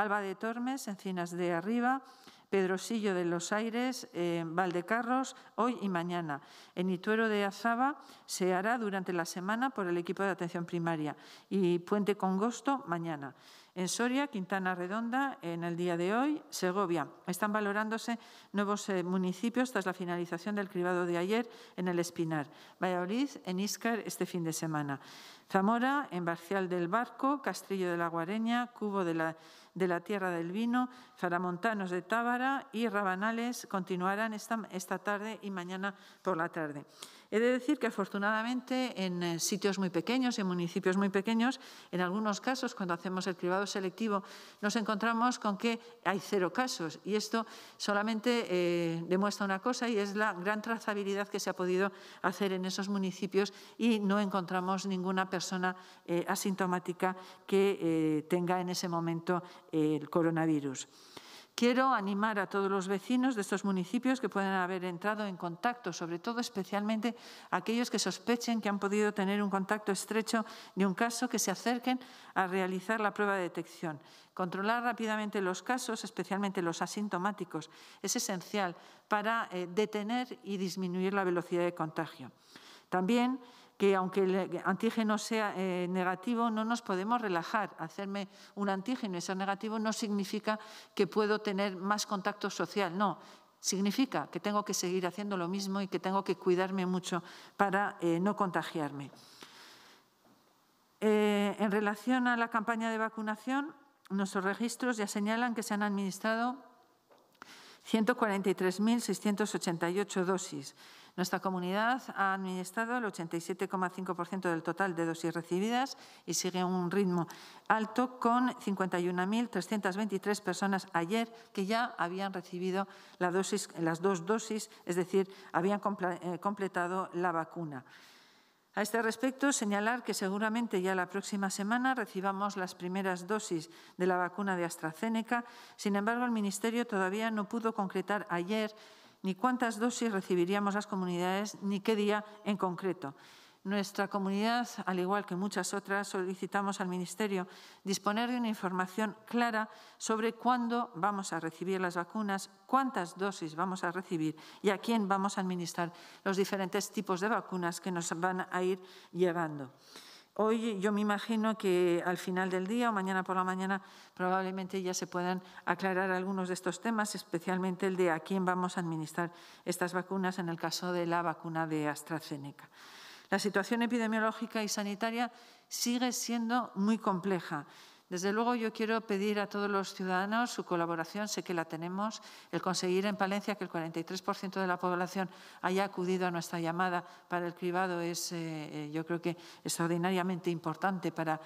Speaker 3: Alba de Tormes, Encinas de Arriba, Pedrosillo de los Aires, eh, Valdecarros, hoy y mañana. En Ituero de Azaba se hará durante la semana por el equipo de atención primaria y Puente Congosto mañana. En Soria, Quintana Redonda, en el día de hoy, Segovia. Están valorándose nuevos eh, municipios tras la finalización del cribado de ayer en el Espinar. Valladolid, en Íscar, este fin de semana. Zamora, en Barcial del Barco, Castillo de la Guareña, Cubo de la, Tierra del Vino, Zaramontanos de Tábara y Rabanales continuarán esta tarde y mañana por la tarde. He de decir que afortunadamente en eh, sitios muy pequeños, en municipios muy pequeños, en algunos casos, cuando hacemos el cribado selectivo, nos encontramos con que hay cero casos. Y esto solamente eh, demuestra una cosa y es la gran trazabilidad que se ha podido hacer en esos municipios y no encontramos ninguna persona eh, asintomática que tenga en ese momento el coronavirus. Quiero animar a todos los vecinos de estos municipios que pueden haber entrado en contacto, sobre todo especialmente aquellos que sospechen que han podido tener un contacto estrecho de un caso, que se acerquen a realizar la prueba de detección. Controlar rápidamente los casos, especialmente los asintomáticos, es esencial para eh, detener y disminuir la velocidad de contagio. También que aunque el antígeno sea eh, negativo, no nos podemos relajar. Hacerme un antígeno y ser negativo no significa que puedo tener más contacto social, no. Significa que tengo que seguir haciendo lo mismo y que tengo que cuidarme mucho para eh, no contagiarme. Eh, en relación a la campaña de vacunación, nuestros registros ya señalan que se han administrado 143.688 dosis nuestra comunidad ha administrado el 87,5% del total de dosis recibidas y sigue un ritmo alto con 51.323 personas ayer que ya habían recibido las dos dosis, es decir, habían eh, completado la vacuna. A este respecto, señalar que seguramente ya la próxima semana recibamos las primeras dosis de la vacuna de AstraZeneca. Sin embargo, el Ministerio todavía no pudo concretar ayer ni cuántas dosis recibiríamos las comunidades, ni qué día en concreto. Nuestra comunidad, al igual que muchas otras, solicitamos al Ministerio disponer de una información clara sobre cuándo vamos a recibir las vacunas, cuántas dosis vamos a recibir y a quién vamos a administrar los diferentes tipos de vacunas que nos van a ir llevando. Hoy yo me imagino que al final del día o mañana por la mañana probablemente ya se puedan aclarar algunos de estos temas, especialmente el de a quién vamos a administrar estas vacunas en el caso de la vacuna de AstraZeneca. La situación epidemiológica y sanitaria sigue siendo muy compleja desde luego yo quiero pedir a todos los ciudadanos su colaboración, sé que la tenemos, el conseguir en Palencia que el 43% de la población haya acudido a nuestra llamada para el cribado es eh, eh, yo creo que extraordinariamente importante para,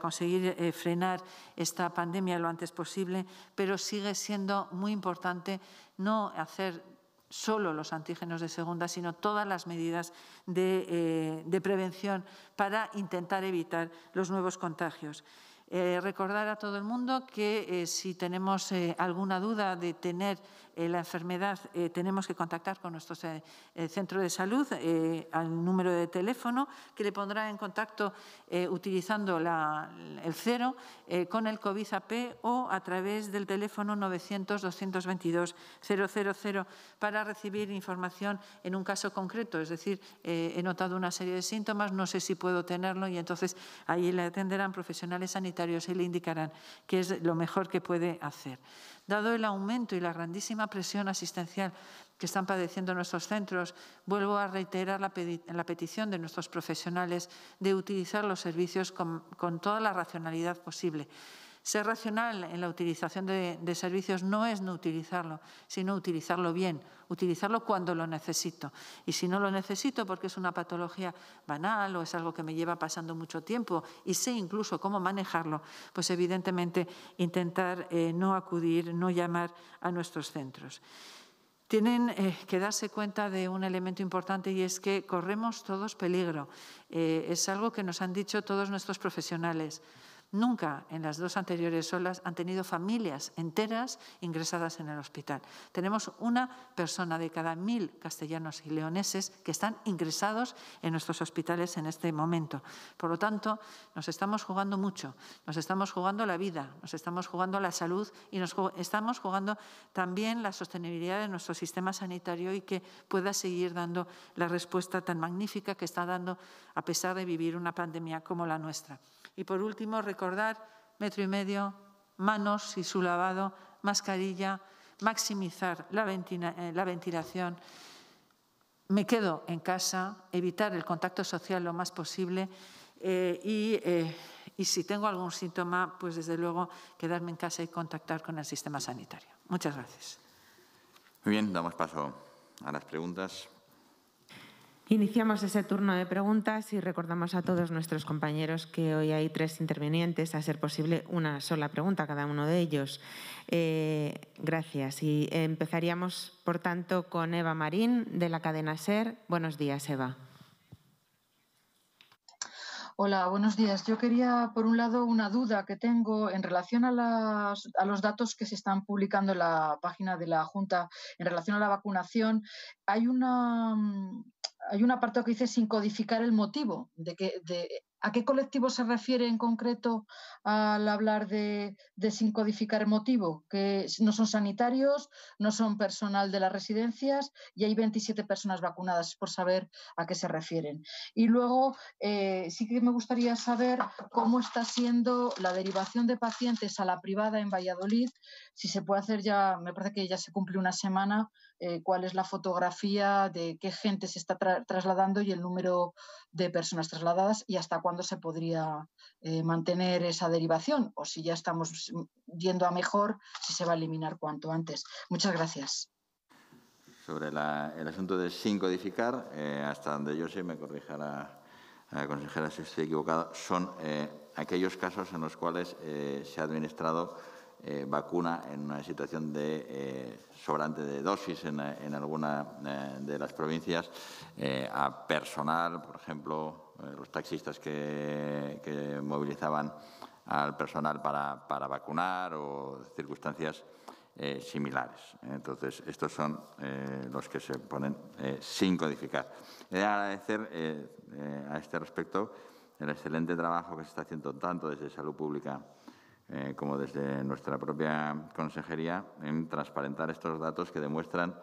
Speaker 3: conseguir eh, frenar esta pandemia lo antes posible, pero sigue siendo muy importante no hacer solo los antígenos de segunda, sino todas las medidas de prevención para intentar evitar los nuevos contagios. Eh, recordar a todo el mundo que eh, si tenemos eh, alguna duda de tener eh, la enfermedad eh, tenemos que contactar con nuestro eh, centro de salud al número de teléfono que le pondrá en contacto utilizando el cero con el COVID-AP o a través del teléfono 900-222-000 para recibir información en un caso concreto. Es decir, he notado una serie de síntomas, no sé si puedo tenerlo y entonces ahí le atenderán profesionales sanitarios y le indicarán qué es lo mejor que puede hacer. Dado el aumento y la grandísima presión asistencial que están padeciendo nuestros centros, vuelvo a reiterar la, petición de nuestros profesionales de utilizar los servicios con toda la racionalidad posible ser racional en la utilización de, servicios no es no utilizarlo, sino utilizarlo bien, utilizarlo cuando lo necesito. Y si no lo necesito porque es una patología banal o es algo que me lleva pasando mucho tiempo y sé incluso cómo manejarlo, pues evidentemente intentar eh, no acudir, no llamar a nuestros centros tienen eh, que darse cuenta de un elemento importante y es que corremos todos peligro. Eh, es algo que nos han dicho todos nuestros profesionales. Nunca en las dos anteriores olas han tenido familias enteras ingresadas en el hospital. Tenemos una persona de cada mil castellanos y leoneses que están ingresados en nuestros hospitales en este momento. Por lo tanto, nos estamos jugando mucho, nos estamos jugando la vida, nos estamos jugando la salud y nos estamos jugando también la sostenibilidad de nuestro sistema sanitario y que pueda seguir dando la respuesta tan magnífica que está dando a pesar de vivir una pandemia como la nuestra. Y por último, Recordar, metro y medio, manos y su lavado, mascarilla, maximizar eh, la, ventilación. Me quedo en casa, evitar el contacto social lo más posible eh, y, eh, y si tengo algún síntoma, pues desde luego quedarme en casa y contactar con el sistema sanitario. Muchas gracias.
Speaker 1: Muy bien, damos paso a las preguntas.
Speaker 4: Iniciamos ese turno de preguntas y recordamos a todos nuestros compañeros que hoy hay tres intervinientes, a ser posible una sola pregunta a cada uno de ellos. Eh, gracias. Y empezaríamos, por tanto, con Eva Marín, de la cadena SER. Buenos días, Eva.
Speaker 5: Hola, buenos días. Yo quería, por un lado, una duda que tengo en relación a, a, los datos que se están publicando en la página de la Junta en relación a la vacunación. Hay una, hay una parte que dice sin codificar el motivo, de que, de, ¿A qué colectivo se refiere en concreto al hablar de, sin codificar motivo? Que no son sanitarios, no son personal de las residencias y hay 27 personas vacunadas, por saber a qué se refieren. Y luego eh, sí que me gustaría saber cómo está siendo la derivación de pacientes a la privada en Valladolid, si se puede hacer ya, me parece que ya se cumple una semana, eh, cuál es la fotografía de qué gente se está trasladando y el número de personas trasladadas y hasta cuándo se podría eh, mantener esa derivación o si ya estamos yendo a mejor, si se va a eliminar cuanto antes. Muchas gracias.
Speaker 1: Sobre la, el asunto de sin codificar, eh, hasta donde yo sé, me corrija la consejera si estoy equivocado, son eh, aquellos casos en los cuales se ha administrado eh, vacuna en una situación de eh, sobrante de dosis en, en alguna eh, de las provincias a personal, por ejemplo, los taxistas que, movilizaban al personal para, vacunar o circunstancias similares. Entonces, estos son los que se ponen sin codificar. He de agradecer a este respecto el excelente trabajo que se está haciendo tanto desde Salud Pública eh, como desde nuestra propia consejería, en transparentar estos datos que demuestran,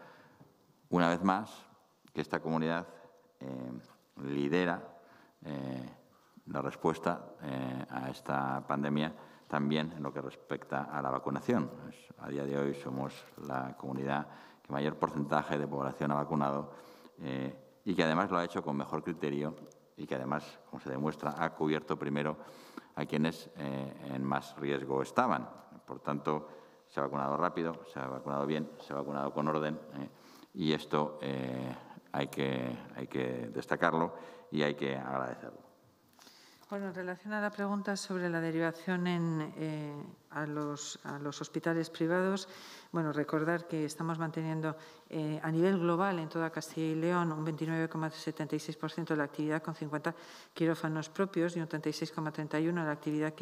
Speaker 1: una vez más, que esta comunidad eh, lidera eh, la respuesta a esta pandemia también en lo que respecta a la vacunación. a día de hoy somos la comunidad que mayor porcentaje de población ha vacunado y que además lo ha hecho con mejor criterio y que además, como se demuestra, ha cubierto primero a quienes eh, en más riesgo estaban. Por tanto, se ha vacunado rápido, se ha vacunado bien, se ha vacunado con orden eh, y esto eh, hay, que, hay que destacarlo y hay que agradecerlo.
Speaker 3: Bueno, en a la pregunta sobre la derivación en, a los, hospitales privados. Bueno, recordar que estamos manteniendo eh, a nivel global en toda Castilla y León un 29,76% de la actividad con 50 quirófanos propios y un 36,31% de la actividad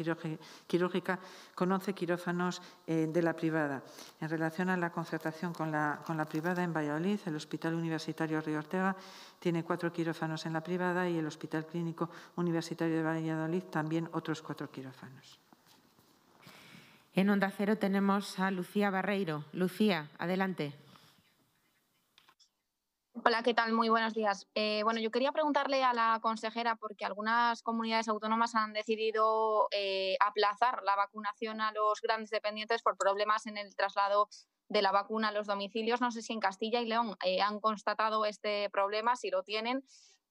Speaker 3: quirúrgica con 11 quirófanos eh, de la privada. En relación a la concertación con la, con la privada en Valladolid, el Hospital Universitario Río Ortega tiene cuatro quirófanos en la privada y el Hospital Clínico Universitario de Valladolid también otros cuatro quirófanos.
Speaker 4: En Onda Cero tenemos a Lucía Barreiro. Lucía, adelante.
Speaker 5: Hola, ¿qué tal? Muy buenos días. Eh, bueno, yo quería preguntarle a la consejera porque algunas comunidades autónomas han decidido eh, aplazar la vacunación a los grandes dependientes por problemas en el traslado de la vacuna a los domicilios. No sé si en Castilla y León eh, han constatado este problema, si lo tienen,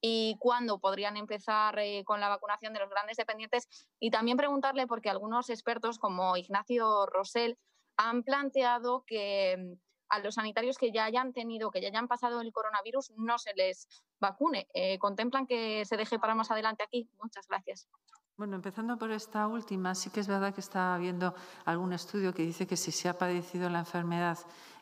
Speaker 5: y cuándo podrían empezar eh, con la vacunación de los grandes dependientes. Y también preguntarle, porque algunos expertos como Ignacio Rosell han planteado que mm, a los sanitarios que ya hayan tenido, que ya hayan pasado el coronavirus, no se les vacune. Eh, ¿Contemplan que se deje para más adelante aquí? Muchas gracias.
Speaker 3: Bueno, empezando por esta última, sí que es verdad que está habiendo algún estudio que dice que si se ha padecido la enfermedad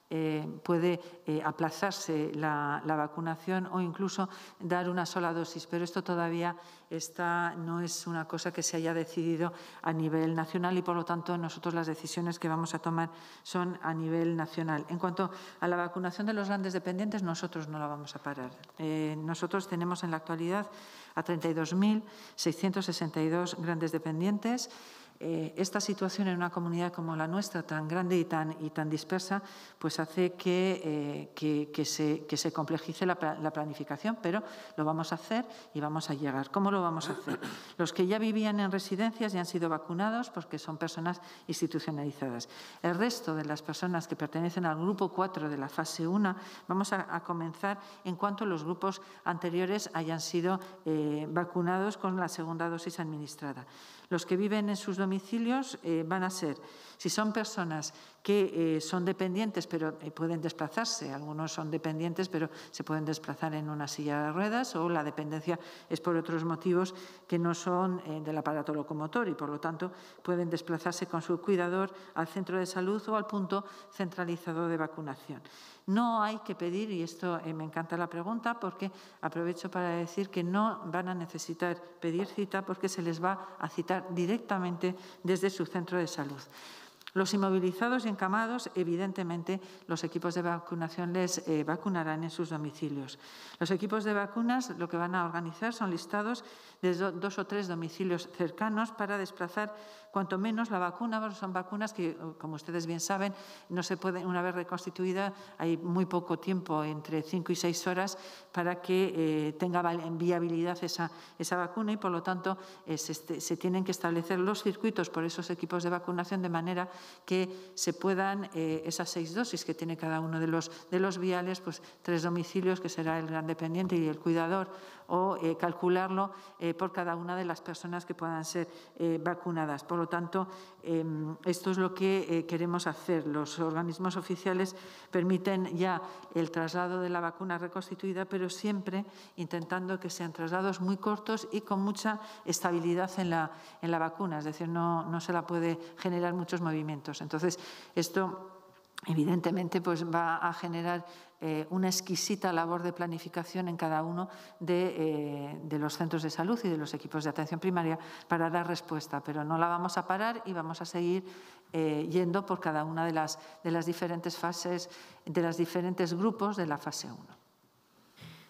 Speaker 3: eh, puede eh, aplazarse la, vacunación o incluso dar una sola dosis, pero esto todavía está, no es una cosa que se haya decidido a nivel nacional y, por lo tanto, nosotros las decisiones que vamos a tomar son a nivel nacional. En cuanto a la vacunación de los grandes dependientes, nosotros no la vamos a parar. Eh, nosotros tenemos en la actualidad a 32.662 grandes dependientes. Eh, esta situación en una comunidad como la nuestra, tan grande y tan, dispersa, pues hace que, eh, se, complejice la, planificación, pero lo vamos a hacer y vamos a llegar. ¿Cómo lo vamos a hacer? Los que ya vivían en residencias ya han sido vacunados porque son personas institucionalizadas. El resto de las personas que pertenecen al grupo 4 de la fase 1 vamos a, comenzar en cuanto los grupos anteriores hayan sido eh, vacunados con la segunda dosis administrada. Los que viven en sus domicilios eh, van a ser, si son personas que eh, son dependientes pero eh, pueden desplazarse, algunos son dependientes pero se pueden desplazar en una silla de ruedas o la dependencia es por otros motivos que no son del aparato locomotor y por lo tanto pueden desplazarse con su cuidador al centro de salud o al punto centralizado de vacunación. No hay que pedir, y esto eh, me encanta la pregunta, porque aprovecho para decir que no van a necesitar pedir cita porque se les va a citar directamente desde su centro de salud. Los inmovilizados y encamados, evidentemente, los equipos de vacunación les eh, vacunarán en sus domicilios. Los equipos de vacunas lo que van a organizar son listados de dos o tres domicilios cercanos para desplazar Cuanto menos la vacuna, son vacunas que, eh, como ustedes bien saben, no se pueden, una vez reconstituida, hay muy poco tiempo, entre cinco y seis horas, para que eh, tenga tenga viabilidad esa, esa vacuna y, por lo tanto, este, se, tienen que establecer los circuitos por esos equipos de vacunación de manera que se puedan eh, esas seis dosis que tiene cada uno de los, de los viales, pues tres domicilios, que será el gran dependiente y el cuidador, o eh, calcularlo eh, por cada una de las personas que puedan ser eh, vacunadas. Por lo tanto, em, esto es lo que queremos hacer. Los organismos oficiales permiten ya el traslado de la vacuna reconstituida, pero siempre intentando que sean traslados muy cortos y con mucha estabilidad en la, en la vacuna, es decir, no, no se la puede generar muchos movimientos. Entonces, esto evidentemente pues va a generar eh, una exquisita labor de planificación en cada uno eh, de, los centros de salud y de los equipos de atención primaria para dar respuesta, pero no la vamos a parar y vamos a seguir eh, yendo por cada una de las, de las diferentes fases, de los diferentes grupos de la fase 1.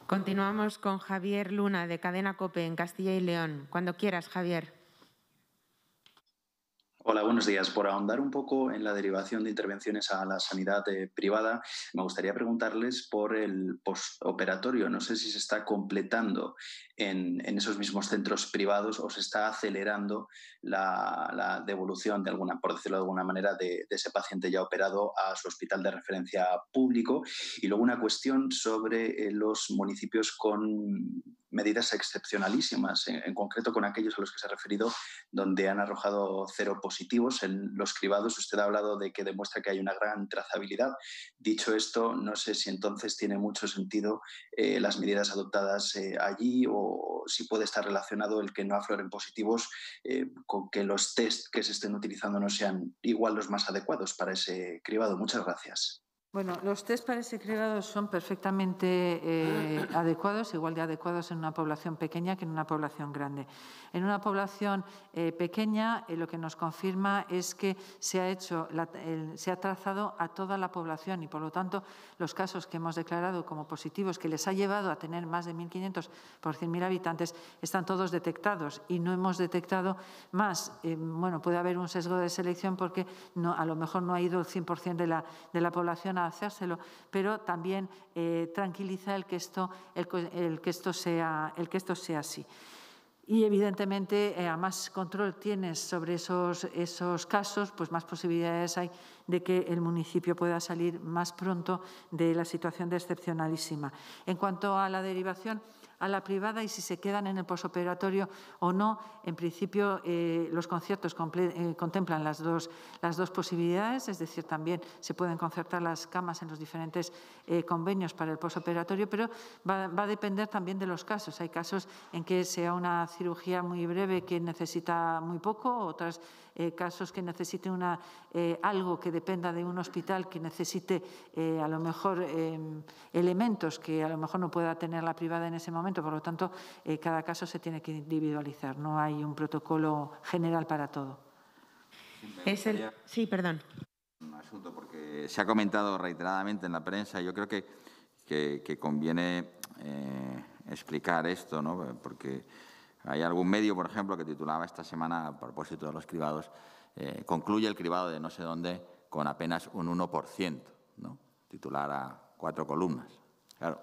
Speaker 4: Continuamos con Javier Luna de Cadena Cope en Castilla y León. Cuando quieras, Javier.
Speaker 6: Hola, buenos días. Por ahondar un poco en la derivación de intervenciones a la sanidad eh, privada, me gustaría preguntarles por el postoperatorio. No sé si se está completando en, esos mismos centros privados o se está acelerando la, devolución, de alguna, por decirlo de alguna manera, de, ese paciente ya operado a su hospital de referencia público. Y luego una cuestión sobre eh, los municipios con medidas excepcionalísimas, en, concreto con aquellos a los que se ha referido, donde han arrojado cero positivos. En los cribados usted ha hablado de que demuestra que hay una gran trazabilidad. Dicho esto, no sé si entonces tiene mucho sentido eh, las medidas adoptadas eh, allí o si puede estar relacionado el que no afloren positivos eh, con que los test que se estén utilizando no sean igual los más adecuados para ese cribado. Muchas gracias.
Speaker 3: Bueno, los test para creados son perfectamente eh, adecuados, igual de adecuados en una población pequeña que en una población grande. En una población eh, pequeña, eh, lo que nos confirma es que se ha hecho, se ha trazado a toda la población y, por lo tanto, los casos que hemos declarado como positivos, que les ha llevado a tener más de 1.500 por 100.000 habitantes, están todos detectados y no hemos detectado más. bueno, puede haber un sesgo de selección porque no, a lo mejor no ha ido el 100% de la, de la población hacérselo, pero también eh, tranquiliza el que, esto, el, que esto sea, el que esto sea así. Y evidentemente, eh, a más control tienes sobre esos, esos casos, pues más posibilidades hay de que el municipio pueda salir más pronto de la situación de excepcionalísima. En cuanto a la derivación, a la privada y si se quedan en el posoperatorio o no. En principio, eh, los conciertos eh, contemplan las dos, las dos posibilidades, es decir, también se pueden concertar las camas en los diferentes eh, convenios para el posoperatorio, pero va, va, a depender también de los casos. Hay casos en que sea una cirugía muy breve que necesita muy poco, otras eh, casos que necesiten una, eh, algo que dependa de un hospital que necesite eh, a lo mejor em, elementos que a lo mejor no pueda tener la privada en ese momento. Por lo tanto, cada caso se tiene que individualizar. No hay un protocolo general para todo. Es el... Sí, perdón.
Speaker 1: Un asunto, porque se ha comentado reiteradamente en la prensa, y yo creo que, que, que conviene explicar esto, ¿no? porque hay algún medio, por ejemplo, que titulaba esta semana, a propósito de los cribados, eh, concluye el cribado de no sé dónde con apenas un 1%, ¿no? titular a cuatro columnas. Claro,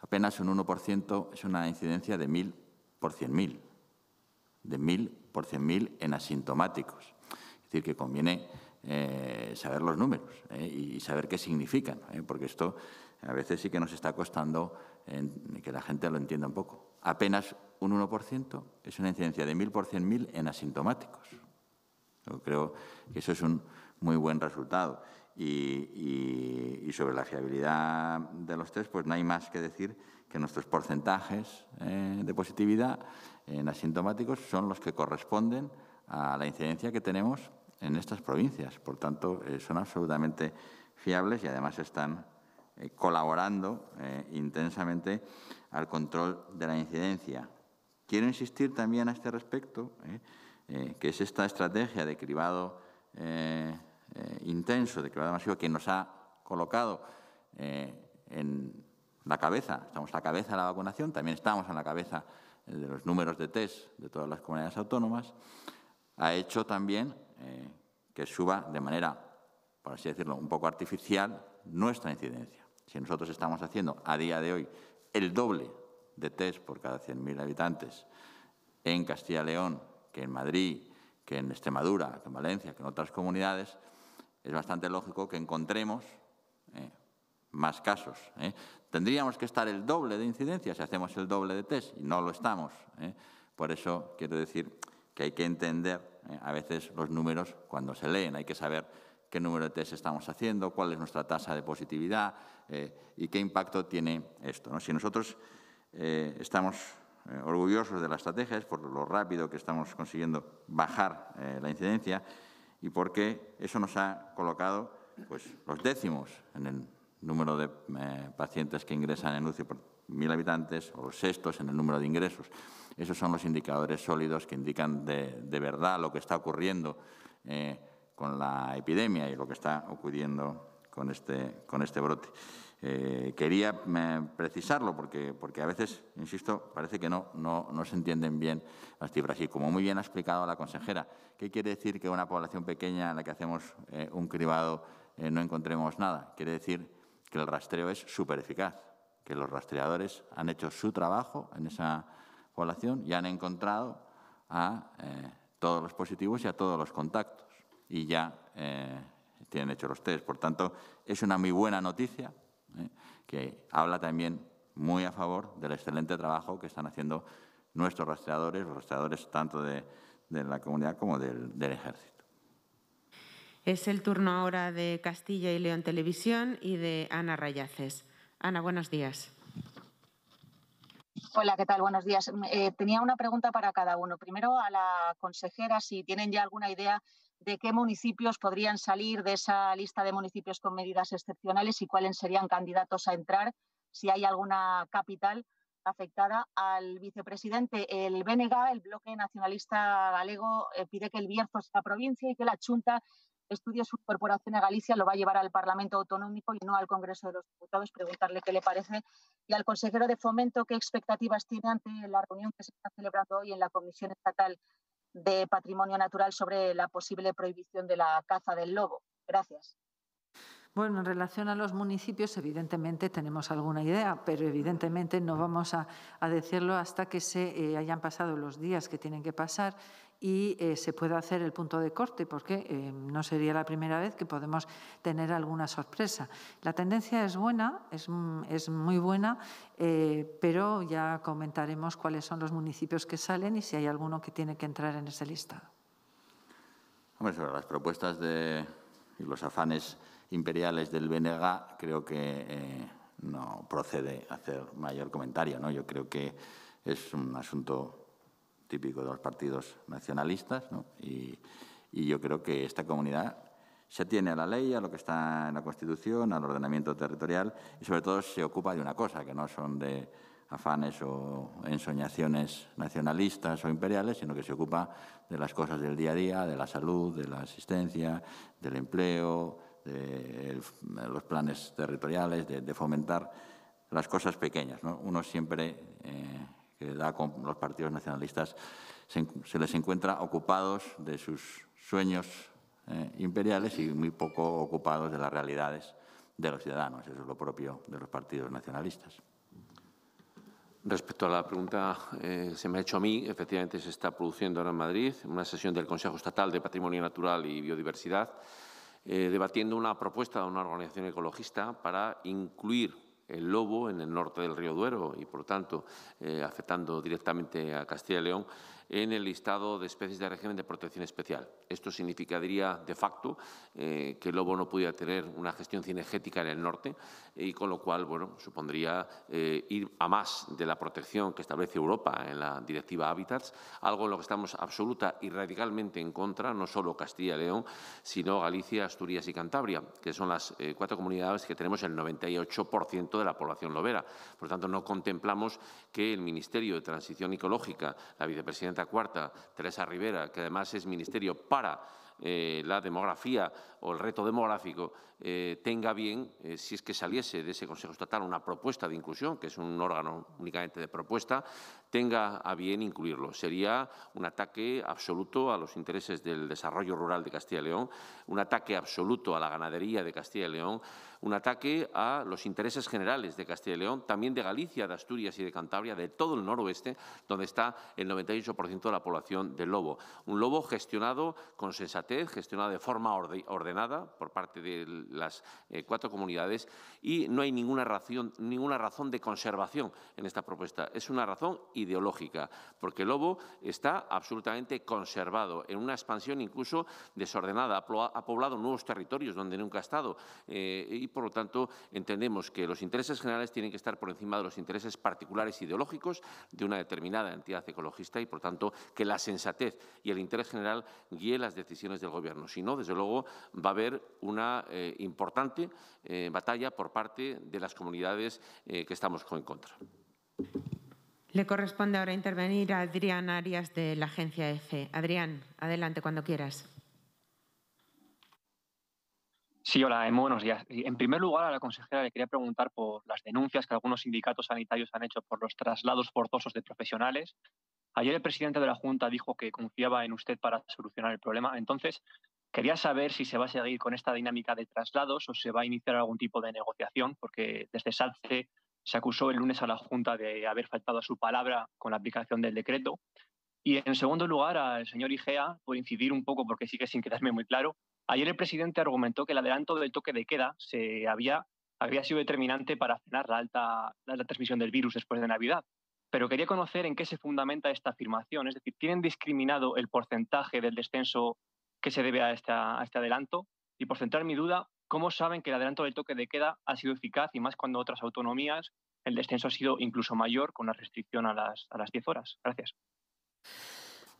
Speaker 1: apenas un 1% es una incidencia de 1.000 por 100.000, de 1.000 por 100.000 en asintomáticos. Es decir, que conviene eh, saber los números eh, y saber qué significan, porque esto a veces sí que nos está costando que la gente lo entienda un poco apenas un 1%, es una incidencia de 1.000 por 100.000 en asintomáticos. Yo creo que eso es un muy buen resultado. Y, sobre la fiabilidad de los test, pues no hay más que decir que nuestros porcentajes eh, de positividad en asintomáticos son los que corresponden a la incidencia que tenemos en estas provincias. Por tanto, eh, son absolutamente fiables y además están eh, colaborando intensamente al control de la incidencia. Quiero insistir también a este respecto, ¿eh? Eh, que es esta estrategia de cribado eh, intenso, de cribado masivo, que nos ha colocado en la cabeza, estamos a la cabeza de la vacunación, también estamos en la cabeza de los números de test de todas las comunidades autónomas, ha hecho también que suba de manera, por así decirlo, un poco artificial nuestra incidencia. Si nosotros estamos haciendo a día de hoy el doble de test por cada 100.000 habitantes en Castilla y León, que en Madrid, que en Extremadura, que en Valencia, que en otras comunidades, es bastante lógico que encontremos eh, más casos. Eh. Tendríamos que estar el doble de incidencia si hacemos el doble de test, y no lo estamos. Eh. Por eso quiero decir que hay que entender a veces los números cuando se leen, hay que saber qué número de test estamos haciendo, cuál es nuestra tasa de positividad eh, y qué impacto tiene esto. Si nosotros eh, estamos eh, orgullosos de la estrategia es por lo rápido que estamos consiguiendo bajar la incidencia y porque eso nos ha colocado pues, los décimos en el número de pacientes que ingresan en UCI por mil habitantes o los sextos en el número de ingresos. Esos son los indicadores sólidos que indican de, verdad lo que está ocurriendo con la epidemia y lo que está ocurriendo con este, con este brote. Eh, quería eh, precisarlo porque, porque a veces, insisto, parece que no, se entienden bien las cifras. Y como muy bien ha explicado la consejera, ¿qué quiere decir que una población pequeña en la que hacemos eh, un cribado no encontremos nada? Quiere decir que el rastreo es súper eficaz, que los rastreadores han hecho su trabajo en esa población y han encontrado a todos los positivos y a todos los contactos y ya eh, tienen hecho los test. Por tanto, es una muy buena noticia ¿eh? que habla también muy a favor del excelente trabajo que están haciendo nuestros rastreadores, los rastreadores tanto de, la comunidad como del, ejército.
Speaker 4: Es el turno ahora de Castilla y León Televisión y de Ana Rayaces. Ana, buenos días.
Speaker 7: Hola, ¿qué tal? Buenos días. Eh, tenía una pregunta para cada uno. Primero a la consejera, si tienen ya alguna idea de qué municipios podrían salir de esa lista de municipios con medidas excepcionales y cuáles serían candidatos a entrar, si hay alguna capital afectada. Al vicepresidente, el BNG, el Bloque Nacionalista Galego, eh, pide que el Bierzo sea provincia y que la Junta estudie su incorporación a Galicia, lo va a llevar al Parlamento Autonómico y no al Congreso de los Diputados, preguntarle qué le parece. Y al consejero de Fomento, qué expectativas tiene ante la reunión que se está celebrando hoy en la Comisión Estatal de Patrimonio Natural sobre la posible prohibición de la caza del lobo. Gracias.
Speaker 3: Bueno, en relación a los municipios, evidentemente tenemos alguna idea, pero evidentemente no vamos a, decirlo hasta que se eh, hayan pasado los días que tienen que pasar y eh, se puede hacer el punto de corte, porque eh, no sería la primera vez que podemos tener alguna sorpresa. La tendencia es buena, es, mm, muy buena, eh, pero ya comentaremos cuáles son los municipios que salen y si hay alguno que tiene que entrar en ese listado.
Speaker 1: Hombre, sobre las propuestas de, y los afanes imperiales del BNG, creo que no procede hacer mayor comentario. ¿no? Yo creo que es un asunto típico de los partidos nacionalistas, y, yo creo que esta comunidad se atiene a la ley, a lo que está en la Constitución, al ordenamiento territorial y sobre todo se ocupa de una cosa, que no son de afanes o ensoñaciones nacionalistas o imperiales, sino que se ocupa de las cosas del día a día, de la salud, de la asistencia, del empleo, de los planes territoriales, de, fomentar las cosas pequeñas. Uno siempre eh, que da con los partidos nacionalistas, se, les encuentra ocupados de sus sueños eh, imperiales y muy
Speaker 2: poco ocupados de las realidades de los ciudadanos. Eso es lo propio de los partidos nacionalistas. Respecto a la pregunta, eh, se me ha hecho a mí, efectivamente se está produciendo ahora en Madrid una sesión del Consejo Estatal de Patrimonio Natural y Biodiversidad, eh, debatiendo una propuesta de una organización ecologista para incluir el lobo en el norte del río Duero y, por lo tanto, eh, afectando directamente a Castilla y León, en el listado de especies de régimen de protección especial. Esto significaría, de facto, eh, que el lobo no pudiera tener una gestión cinegética en el norte y con lo cual, bueno, supondría eh, ir a más de la protección que establece Europa en la Directiva Habitats, algo en lo que estamos absoluta y radicalmente en contra, no solo Castilla y León, sino Galicia, Asturias y Cantabria, que son las eh, cuatro comunidades que tenemos el 98% de la población lobera. Por lo tanto, no contemplamos que el Ministerio de Transición Ecológica, la vicepresidenta cuarta, Teresa Rivera, que además es Ministerio para eh, la demografía o el reto demográfico, eh, tenga bien, eh, si es que saliese de ese Consejo Estatal una propuesta de inclusión, que es un órgano únicamente de propuesta, tenga a bien incluirlo. Sería un ataque absoluto a los intereses del desarrollo rural de Castilla y León, un ataque absoluto a la ganadería de Castilla y León, un ataque a los intereses generales de Castilla y León, también de Galicia, de Asturias y de Cantabria, de todo el noroeste, donde está el 98% de la población del lobo. Un lobo gestionado con sensatez, gestionado de forma ordenada por parte de las eh, cuatro comunidades y no hay ninguna razón, ninguna razón de conservación en esta propuesta. Es una razón ideológica, porque el lobo está absolutamente conservado, en una expansión incluso desordenada. Ha poblado nuevos territorios donde nunca ha estado eh, por lo tanto, entendemos que los intereses generales tienen que estar por encima de los intereses particulares ideológicos de una determinada entidad ecologista y, por tanto, que la sensatez y el interés general guíen las decisiones del Gobierno. Si no, desde luego, va a haber una eh, importante eh, batalla por parte de las comunidades eh, que estamos en contra.
Speaker 4: Le corresponde ahora intervenir a Adrián Arias de la agencia EFE. Adrián, adelante cuando quieras.
Speaker 6: Sí, hola, eh, buenos días. En primer lugar, a la consejera le quería preguntar por las denuncias que algunos sindicatos sanitarios han hecho por los traslados forzosos de profesionales. Ayer el presidente de la Junta dijo que confiaba en usted para solucionar el problema. Entonces, quería saber si se va a seguir con esta dinámica de traslados o se va a iniciar algún tipo de negociación, porque desde Salce se acusó el lunes a la Junta de haber faltado a su palabra con la aplicación del decreto. Y en segundo lugar, al señor Igea, por incidir un poco, porque sigue sin quedarme muy claro, Ayer el presidente argumentó que el adelanto del toque de queda se había, había sido determinante para frenar la alta, la transmisión del virus después de Navidad. Pero quería conocer en qué se fundamenta esta afirmación. Es decir, ¿tienen discriminado el porcentaje del descenso que se debe a, este adelanto? Y por centrar mi duda, ¿cómo saben que el adelanto del toque de queda ha sido eficaz y más cuando otras autonomías el descenso ha sido incluso mayor con la restricción a las, a las 10 horas? Gracias.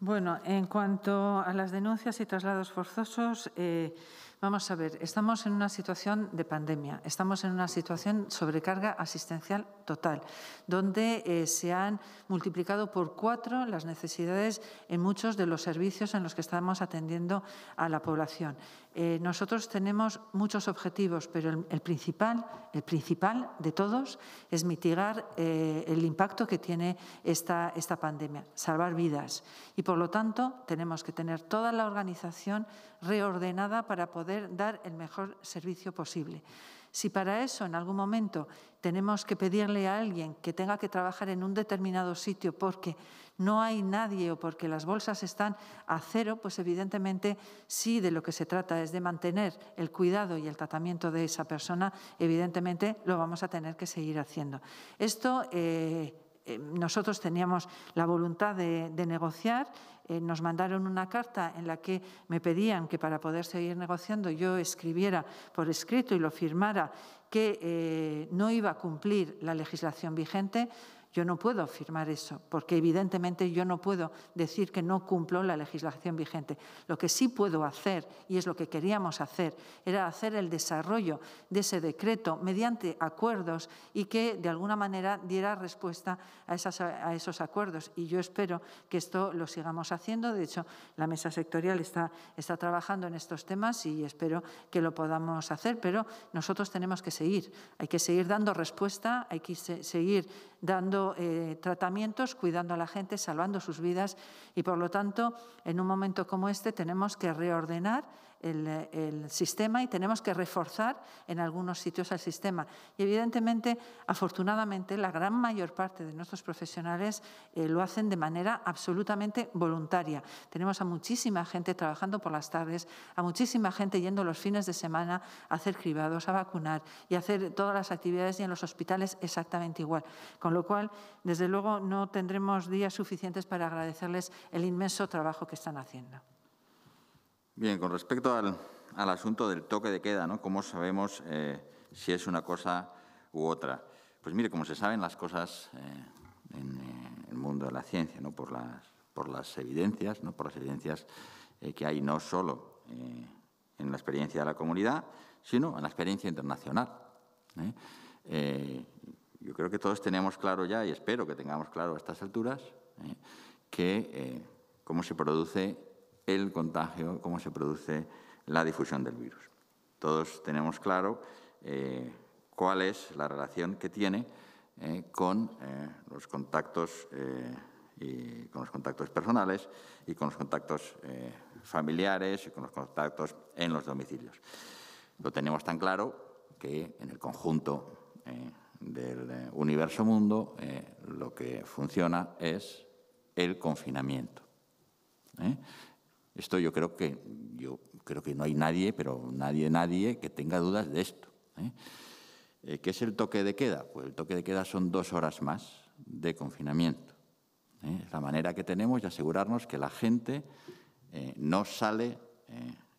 Speaker 3: Bueno, en cuanto a las denuncias y traslados forzosos, eh, Vamos a ver, estamos en una situación de pandemia, estamos en una situación sobrecarga asistencial total, donde eh, se han multiplicado por cuatro las necesidades en muchos de los servicios en los que estamos atendiendo a la población. Eh, nosotros tenemos muchos objetivos, pero el, principal, el principal de todos es mitigar eh, el impacto que tiene esta, esta pandemia, salvar vidas. Y por lo tanto, tenemos que tener toda la organización reordenada para poder dar el mejor servicio posible. Si para eso en algún momento tenemos que pedirle a alguien que tenga que trabajar en un determinado sitio porque no hay nadie o porque las bolsas están a cero, pues evidentemente si de lo que se trata es de mantener el cuidado y el tratamiento de esa persona, evidentemente lo vamos a tener que seguir haciendo. Esto eh, eh, nosotros teníamos la voluntad de, negociar. Eh, nos mandaron una carta en la que me pedían que para poder seguir negociando yo escribiera por escrito y lo firmara que eh, no iba a cumplir la legislación vigente. Yo no puedo afirmar eso, porque evidentemente yo no puedo decir que no cumplo la legislación vigente. Lo que sí puedo hacer, y es lo que queríamos hacer, era hacer el desarrollo de ese decreto mediante acuerdos y que de alguna manera diera respuesta a, a esos acuerdos. Y yo espero que esto lo sigamos haciendo. De hecho, la mesa sectorial está, está trabajando en estos temas y espero que lo podamos hacer, pero nosotros tenemos que seguir. Hay que seguir dando respuesta, hay que seguir dando eh, tratamientos, cuidando a la gente, salvando sus vidas y, por lo tanto, en un momento como este tenemos que reordenar el, sistema y tenemos que reforzar en algunos sitios al sistema. Y evidentemente, afortunadamente, la gran mayor parte de nuestros profesionales eh, lo hacen de manera absolutamente voluntaria. Tenemos a muchísima gente trabajando por las tardes, a muchísima gente yendo los fines de semana a hacer cribados, a vacunar y hacer todas las actividades y en los hospitales exactamente igual. Con lo cual, desde luego, no tendremos días suficientes para agradecerles el inmenso trabajo que están haciendo.
Speaker 1: Bien, con respecto al, asunto del toque de queda, ¿Cómo sabemos eh, si es una cosa u otra? Pues mire, como se saben las cosas eh, en eh, el mundo de la ciencia, ¿no? por, las, por las evidencias, ¿no? por las evidencias que hay no solo en la experiencia de la comunidad, sino en la experiencia internacional. yo creo que todos tenemos claro ya, y espero que tengamos claro a estas alturas, que cómo se produce el contagio, cómo se produce la difusión del virus. Todos tenemos claro eh, cuál es la relación que tiene eh, con, eh, los contactos, y con los contactos personales y con los contactos familiares y con los contactos en los domicilios. Lo tenemos tan claro que en el conjunto del universo mundo lo que funciona es el confinamiento. Esto yo creo que, yo creo que no hay nadie, pero nadie, nadie que tenga dudas de esto. ¿eh? Eh, ¿Qué es el toque de queda? Pues el toque de queda son dos horas más de confinamiento. ¿eh? Es la manera que tenemos de asegurarnos que la gente no sale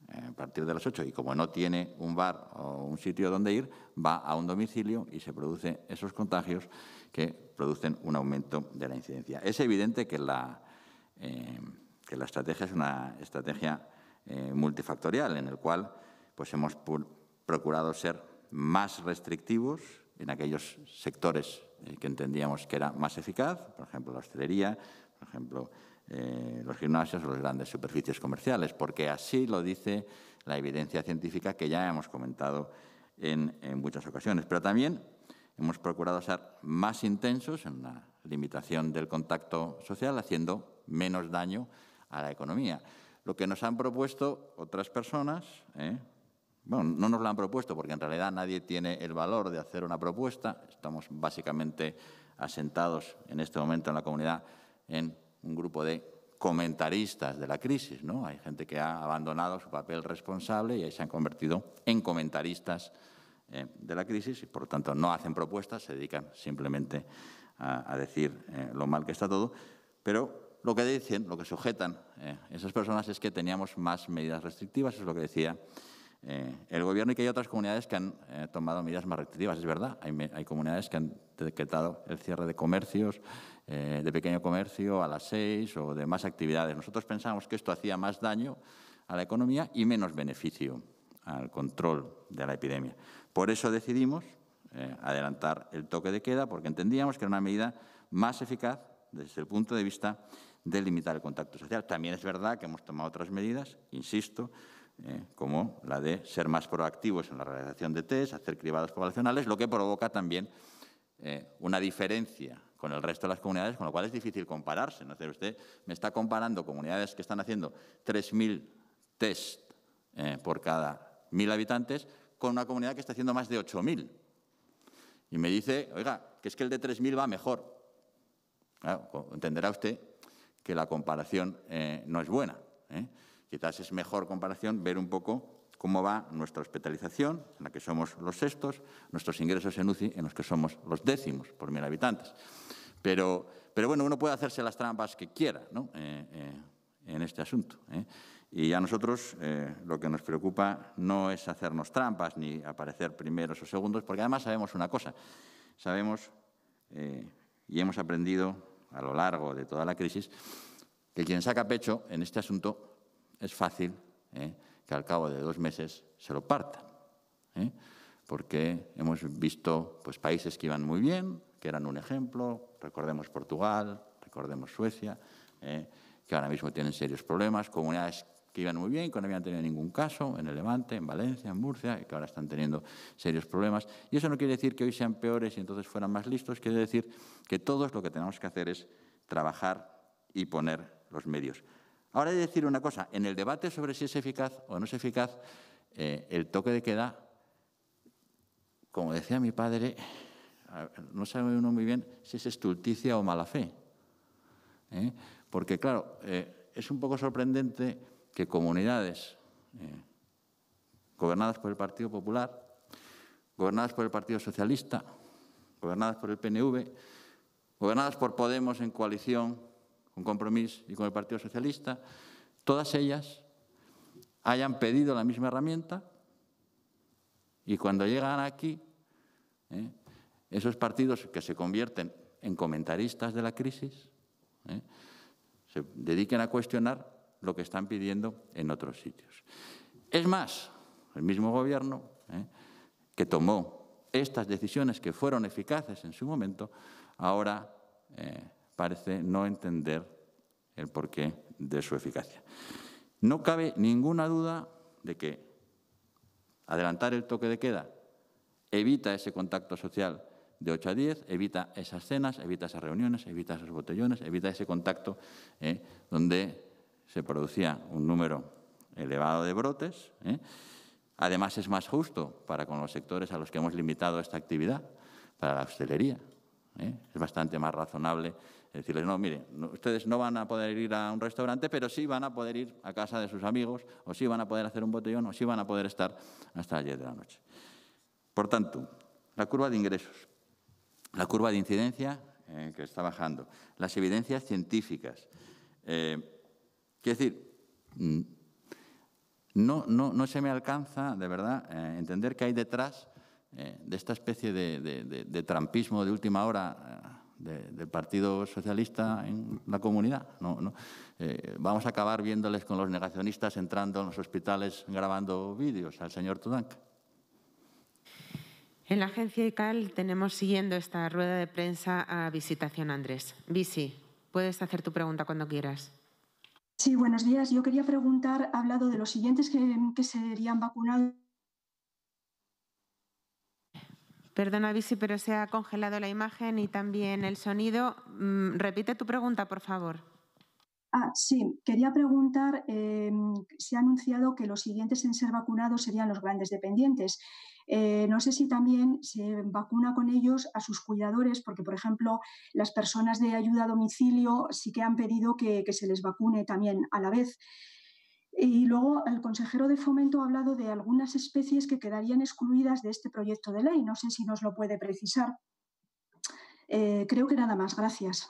Speaker 1: a partir de las ocho. y como no tiene un bar o un sitio donde ir, va a un domicilio y se producen esos contagios que producen un aumento de la incidencia. Es evidente que la, que la estrategia es una estrategia eh, multifactorial en el cual pues hemos procurado ser más restrictivos en aquellos sectores eh, que entendíamos que era más eficaz, por ejemplo la hostelería, por ejemplo eh, los gimnasios o las grandes superficies comerciales, porque así lo dice la evidencia científica que ya hemos comentado en muchas ocasiones. Pero también hemos procurado ser más intensos en la limitación del contacto social, haciendo menos daño a la economía. Lo que nos han propuesto otras personas, ¿eh? bueno, no nos lo han propuesto porque en realidad nadie tiene el valor de hacer una propuesta, estamos básicamente asentados en este momento en la comunidad en un grupo de comentaristas de la crisis, ¿no? Hay gente que ha abandonado su papel responsable y ahí se han convertido en comentaristas eh, de la crisis y, por lo tanto, no hacen propuestas, se dedican simplemente a, decir eh, lo mal que está todo. Pero lo que dicen, lo que sujetan eh, esas personas es que teníamos más medidas restrictivas, es lo que decía eh, el gobierno, y que hay otras comunidades que han eh, tomado medidas más restrictivas, es verdad. Hay, hay, comunidades que han decretado el cierre de comercios, de pequeño comercio a las seis o de más actividades. Nosotros pensamos que esto hacía más daño a la economía y menos beneficio al control de la epidemia. Por eso decidimos adelantar el toque de queda, porque entendíamos que era una medida más eficaz desde el punto de vista de limitar el contacto social. También es verdad que hemos tomado otras medidas, insisto, eh, como la de ser más proactivos en la realización de test, hacer cribados poblacionales, lo que provoca también eh, una diferencia con el resto de las comunidades, con lo cual es difícil compararse. ¿no? usted me está comparando comunidades que están haciendo 3.000 test eh, por cada 1.000 habitantes con una comunidad que está haciendo más de 8.000. Y me dice, oiga, que es que el de 3.000 va mejor entenderá usted que la comparación eh, no es buena. ¿eh? Quizás es mejor comparación ver un poco cómo va nuestra hospitalización, en la que somos los sextos, nuestros ingresos en UCI, en los que somos los décimos por mil habitantes. Pero, pero bueno, uno puede hacerse las trampas que quiera eh, en este asunto. Y a nosotros lo que nos preocupa no es hacernos trampas ni aparecer primeros o segundos, porque además sabemos una cosa, sabemos y hemos aprendido a lo largo de toda la crisis, que quien saca pecho en este asunto es fácil ¿eh? que al cabo de dos meses se lo parta. ¿eh? Porque hemos visto pues, países que iban muy bien, que eran un ejemplo, recordemos Portugal, recordemos Suecia, ¿eh? que ahora mismo tienen serios problemas, comunidades que iban muy bien, que no habían tenido ningún caso en el Levante, en Valencia, en Murcia, y que ahora están teniendo serios problemas. Y eso no quiere decir que hoy sean peores y entonces fueran más listos, quiere decir que todos lo que tenemos que hacer es trabajar y poner los medios. Ahora he de decir una cosa, en el debate sobre si es eficaz o no es eficaz, eh, el toque de queda, como decía mi padre, no sabe uno muy bien si es estulticia o mala fe. ¿eh? Porque, claro, eh, es un poco sorprendente que comunidades eh, gobernadas por el Partido Popular, gobernadas por el Partido Socialista, gobernadas por el PNV, gobernadas por Podemos en coalición con Compromís y con el Partido Socialista, todas ellas hayan pedido la misma herramienta y cuando llegan aquí, eh, esos partidos que se convierten en comentaristas de la crisis, eh, se dediquen a cuestionar lo que están pidiendo en otros sitios. Es más, el mismo Gobierno ¿eh? que tomó estas decisiones que fueron eficaces en su momento, ahora eh, parece no entender el porqué de su eficacia. No cabe ninguna duda de que adelantar el toque de queda evita ese contacto social de 8 a 10, evita esas cenas, evita esas reuniones, evita esos botellones, evita ese contacto ¿eh? donde se producía un número elevado de brotes. ¿eh? Además, es más justo para con los sectores a los que hemos limitado esta actividad, para la hostelería. ¿eh? Es bastante más razonable decirles, no, mire, ustedes no van a poder ir a un restaurante, pero sí van a poder ir a casa de sus amigos, o sí van a poder hacer un botellón, o sí van a poder estar hasta las 10 de la noche. Por tanto, la curva de ingresos, la curva de incidencia eh, que está bajando, las evidencias científicas. Quiero decir, mm, no, no, se me alcanza, de verdad, eh, entender qué hay detrás eh, de esta especie de, trampismo de última hora eh, del Partido Socialista en la comunidad. No, vamos a acabar viéndoles con los negacionistas entrando en los hospitales grabando vídeos al señor Tudank.
Speaker 4: En la agencia ICAL tenemos siguiendo esta rueda de prensa a Visitación Andrés. Visi, puedes hacer tu pregunta cuando quieras.
Speaker 7: Sí, buenos días. Yo quería preguntar, ha hablado de los siguientes que, serían vacunados.
Speaker 4: Perdona, Visi, pero se ha congelado la imagen y también el sonido. Mm, repite tu pregunta, por favor.
Speaker 5: Ah, sí,
Speaker 7: quería preguntar, em, se ha anunciado que los siguientes en ser vacunados serían los grandes dependientes. Eh, no sé si también se vacuna con ellos a sus cuidadores, porque, por ejemplo, las personas de ayuda a domicilio sí que han pedido que, se les vacune también a la vez. Y luego el consejero de fomento ha hablado de algunas especies que quedarían excluidas de este proyecto de ley. No sé si nos lo puede precisar. Eh, creo que nada más. Gracias.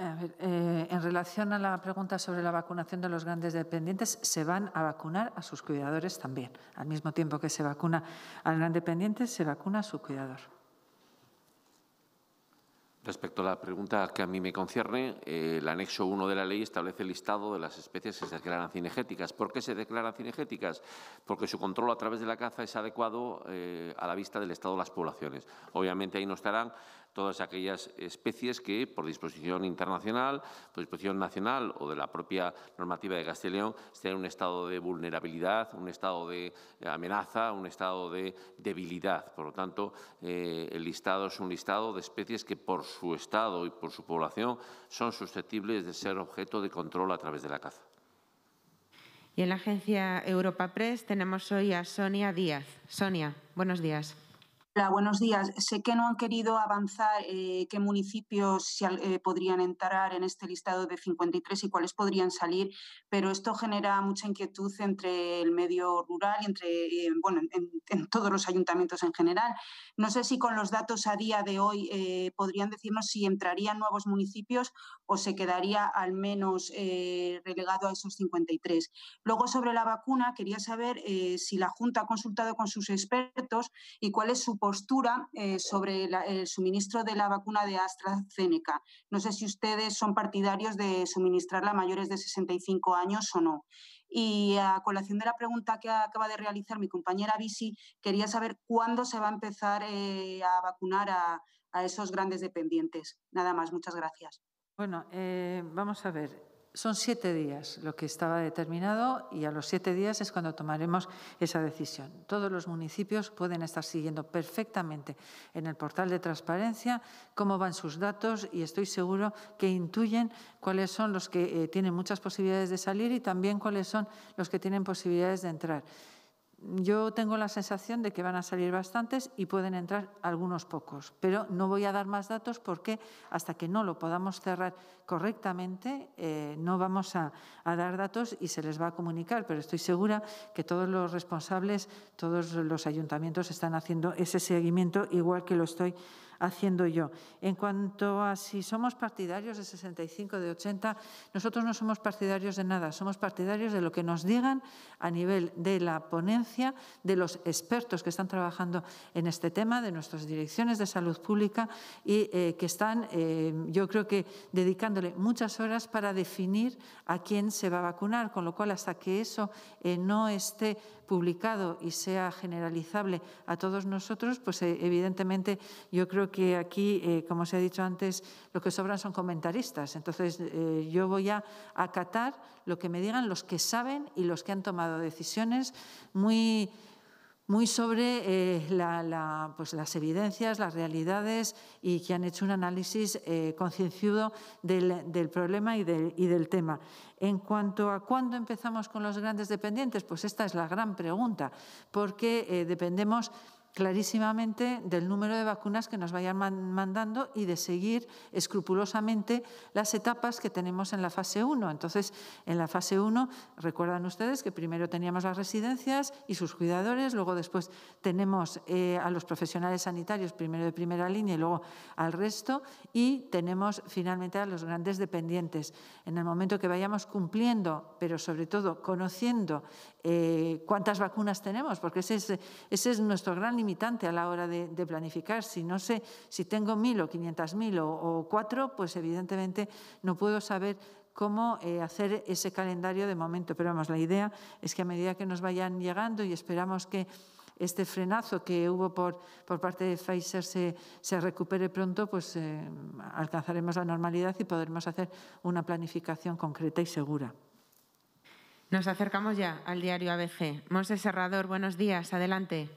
Speaker 3: A ver, eh, en relación a la pregunta sobre la vacunación de los grandes dependientes, se van a vacunar a sus cuidadores también. Al mismo tiempo que se vacuna al gran dependiente, se vacuna a su cuidador.
Speaker 2: Respecto a la pregunta que a mí me concierne, eh, el anexo 1 de la ley establece el listado de las especies que se declaran cinegéticas. ¿Por qué se declaran cinegéticas? Porque su control a través de la caza es adecuado eh, a la vista del estado de las poblaciones. Obviamente ahí no estarán todas aquellas especies que, por disposición internacional, por disposición nacional o de la propia normativa de Castellón, estén en un estado de vulnerabilidad, un estado de amenaza, un estado de debilidad. Por lo tanto, eh, el listado es un listado de especies que, por su estado y por su población, son susceptibles de ser objeto de control a través de la caza.
Speaker 4: Y en la agencia Europa Press tenemos hoy a Sonia Díaz. Sonia, buenos días
Speaker 7: buenos días. Sé que no han querido avanzar eh, qué municipios eh, podrían entrar en este listado de 53 y cuáles podrían salir, pero esto genera mucha inquietud entre el medio rural y entre, eh, en, todos los ayuntamientos en general. No sé si con los datos a día de hoy podrían decirnos si entrarían nuevos municipios o se quedaría al menos relegado a esos 53. Luego, sobre la vacuna, quería saber si la Junta ha consultado con sus expertos y cuál es su postura eh, sobre el suministro de la vacuna de AstraZeneca. No sé si ustedes son partidarios de suministrarla a mayores de 65 años o no. Y a colación de la pregunta que acaba de realizar mi compañera Visi, quería saber cuándo se va a empezar eh, a vacunar a, esos grandes dependientes. Nada más, muchas gracias.
Speaker 3: Bueno, eh, vamos a ver son siete días lo que estaba determinado y a los siete días es cuando tomaremos esa decisión. Todos los municipios pueden estar siguiendo perfectamente en el portal de transparencia cómo van sus datos y estoy seguro que intuyen cuáles son los que eh, tienen muchas posibilidades de salir y también cuáles son los que tienen posibilidades de entrar. Yo tengo la sensación de que van a salir bastantes y pueden entrar algunos pocos, pero no voy a dar más datos porque hasta que no lo podamos cerrar correctamente eh, no vamos a, a, dar datos y se les va a comunicar, pero estoy segura que todos los responsables, todos los ayuntamientos están haciendo ese seguimiento igual que lo estoy haciendo yo. En cuanto a si somos partidarios de 65, de 80, nosotros no somos partidarios de nada, somos partidarios de lo que nos digan a nivel de la ponencia, de los expertos que están trabajando en este tema, de nuestras direcciones de salud pública y eh, que están, eh, yo creo que, dedicándole muchas horas para definir a quién se va a vacunar, con lo cual hasta que eso eh, no esté publicado y sea generalizable a todos nosotros, pues eh, evidentemente yo creo que aquí, eh, como se ha dicho antes, lo que sobran son comentaristas. Entonces eh, yo voy a acatar lo que me digan los que saben y los que han tomado decisiones muy muy sobre eh, pues las evidencias, las realidades y que han hecho un análisis eh, concienciado del, problema y del, y del tema. En cuanto a cuándo empezamos con los grandes dependientes, pues esta es la gran pregunta, porque eh, dependemos clarísimamente del número de vacunas que nos vayan mandando y de seguir escrupulosamente las etapas que tenemos en la fase 1. Entonces, en la fase 1, recuerdan ustedes que primero teníamos las residencias y sus cuidadores, luego después tenemos eh, a los profesionales sanitarios, primero de primera línea y luego al resto, y tenemos finalmente a los grandes dependientes. En el momento que vayamos cumpliendo, pero sobre todo conociendo eh, cuántas vacunas tenemos, porque ese es, nuestro gran a la hora de, planificar. Si no sé si tengo mil o quinientas mil o cuatro, pues evidentemente no puedo saber cómo eh, hacer ese calendario de momento. Pero vamos, la idea es que a medida que nos vayan llegando y esperamos que este frenazo que hubo por, por parte de Pfizer se, recupere pronto, pues eh, alcanzaremos la normalidad y podremos hacer una planificación concreta y segura.
Speaker 4: Nos acercamos ya al diario ABC. Monse buenos días, adelante.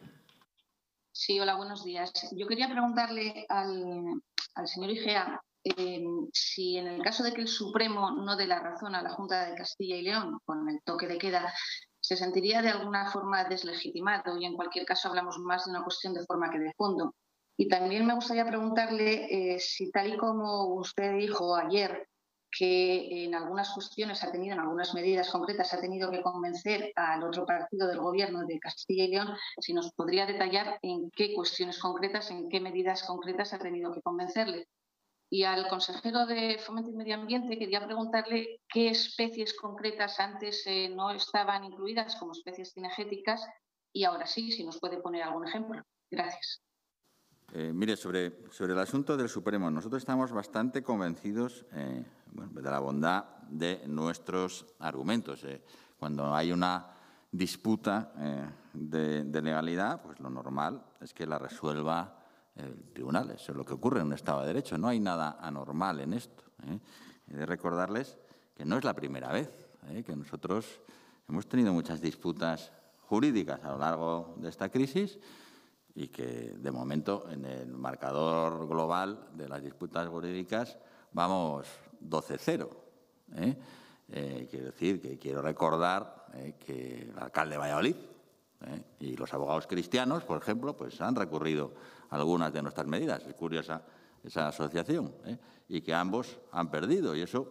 Speaker 7: Sí, hola, buenos días. Yo quería preguntarle al, señor Igea eh, si en el caso de que el Supremo no dé la razón a la Junta de Castilla y León con el toque de queda, se sentiría de alguna forma deslegitimado y en cualquier caso hablamos más de una cuestión de forma que de fondo. Y también me gustaría preguntarle eh, si tal y como usted dijo ayer, que en algunas cuestiones ha tenido, en algunas medidas concretas, ha tenido que convencer al otro partido del gobierno de Castilla y León, si nos podría detallar en qué cuestiones concretas, en qué medidas concretas ha tenido que convencerle.
Speaker 5: Y al consejero de Fomento y Medio Ambiente quería preguntarle qué especies concretas antes eh, no estaban incluidas como especies cinegéticas y ahora sí, si nos puede poner algún ejemplo. Gracias.
Speaker 1: Eh, mire, sobre, sobre el asunto del Supremo, nosotros estamos bastante convencidos. Eh, de la bondad de nuestros argumentos. Eh, cuando hay una disputa eh, de, legalidad, pues lo normal es que la resuelva el tribunal. Eso es lo que ocurre en un Estado de Derecho. No hay nada anormal en esto. Eh. He de recordarles que no es la primera vez que nosotros hemos tenido muchas disputas jurídicas a lo largo de esta crisis y que de momento en el marcador global de las disputas jurídicas vamos 12-0. ¿eh? Eh, quiero decir que quiero recordar eh, que el alcalde de Valladolid y los abogados cristianos, por ejemplo, pues han recurrido a algunas de nuestras medidas. Es curiosa esa asociación y que ambos han perdido y eso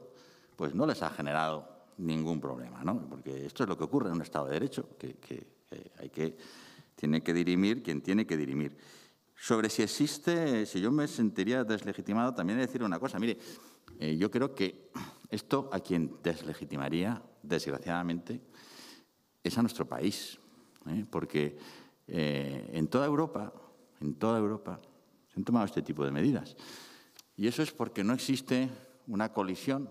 Speaker 1: pues no les ha generado ningún problema, ¿no? Porque esto es lo que ocurre en un Estado de Derecho, que, hay que tiene que dirimir quien tiene que dirimir sobre si existe, si yo me sentiría deslegitimado, también he de decir una cosa. Mire, eh, yo creo que esto a quien deslegitimaría, desgraciadamente, es a nuestro país, ¿eh? porque eh, en toda Europa, en toda Europa, se han tomado este tipo de medidas. Y eso es porque no existe una colisión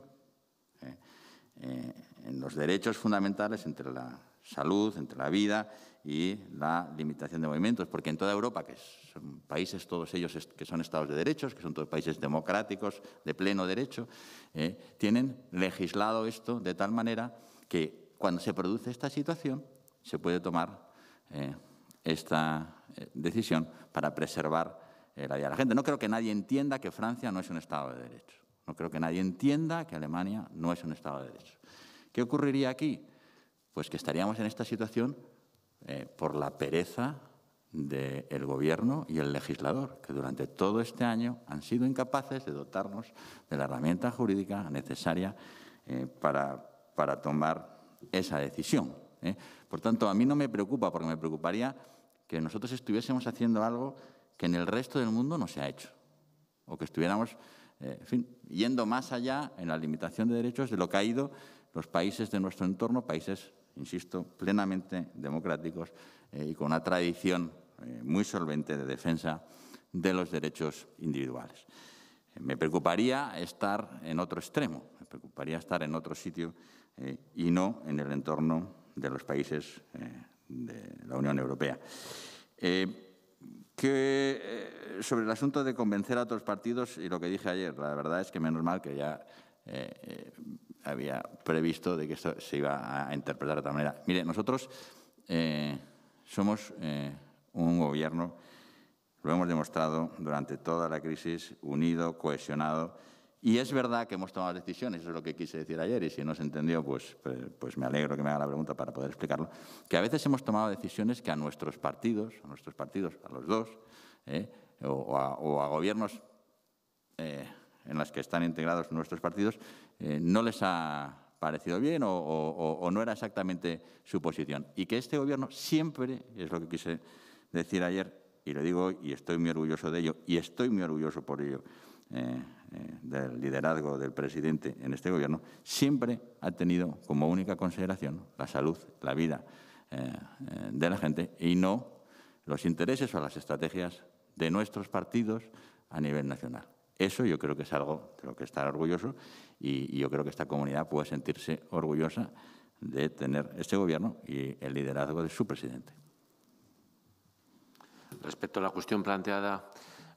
Speaker 1: en los derechos fundamentales entre la salud, entre la vida y la limitación de movimientos, porque en toda Europa, que son países todos ellos que son estados de derechos, que son todos países democráticos de pleno derecho, eh, tienen legislado esto de tal manera que cuando se produce esta situación se puede tomar eh, esta eh, decisión para preservar la vida de la gente. No creo que nadie entienda que Francia no es un estado de derecho. No creo que nadie entienda que Alemania no es un Estado de Derecho. ¿Qué ocurriría aquí? Pues que estaríamos en esta situación eh, por la pereza del Gobierno y el legislador, que durante todo este año han sido incapaces de dotarnos de la herramienta jurídica necesaria eh, para, tomar esa decisión. Eh. Por tanto, a mí no me preocupa, porque me preocuparía que nosotros estuviésemos haciendo algo que en el resto del mundo no se ha hecho, o que estuviéramos yendo más allá en la limitación de derechos de lo que ha ido los países de nuestro entorno, países insisto, plenamente democráticos eh, y con una tradición eh, muy solvente de defensa de los derechos individuales. Eh, me preocuparía estar en otro extremo, me preocuparía estar en otro sitio y no en el entorno de los países
Speaker 8: de la Unión Europea.
Speaker 1: que, sobre el asunto de convencer a otros partidos y lo que dije ayer, la verdad es que menos mal que ya eh, había previsto de que esto se iba a interpretar de otra manera. Mire, nosotros eh, somos eh, un gobierno, lo hemos demostrado durante toda la crisis, unido, cohesionado, y es verdad que hemos tomado decisiones, eso es lo que quise decir ayer, y si no se entendió, pues, pues, me alegro que me haga la pregunta para poder explicarlo, que a veces hemos tomado decisiones que a nuestros partidos, a nuestros partidos, a los dos, o, a, gobiernos en las que están integrados nuestros partidos, eh, no les ha parecido bien o, no era exactamente su posición. Y que este Gobierno siempre, es lo que quise decir ayer, y lo digo y estoy muy orgulloso de ello, y estoy muy orgulloso por ello, eh, eh, del liderazgo del presidente en este Gobierno, siempre ha tenido como única consideración la salud, la vida de la gente y no los intereses o las estrategias de nuestros partidos a nivel nacional. Eso yo creo que es algo de lo que estar orgulloso y, yo creo que esta comunidad puede sentirse orgullosa de tener este gobierno y el liderazgo de su presidente.
Speaker 2: Respecto a la cuestión planteada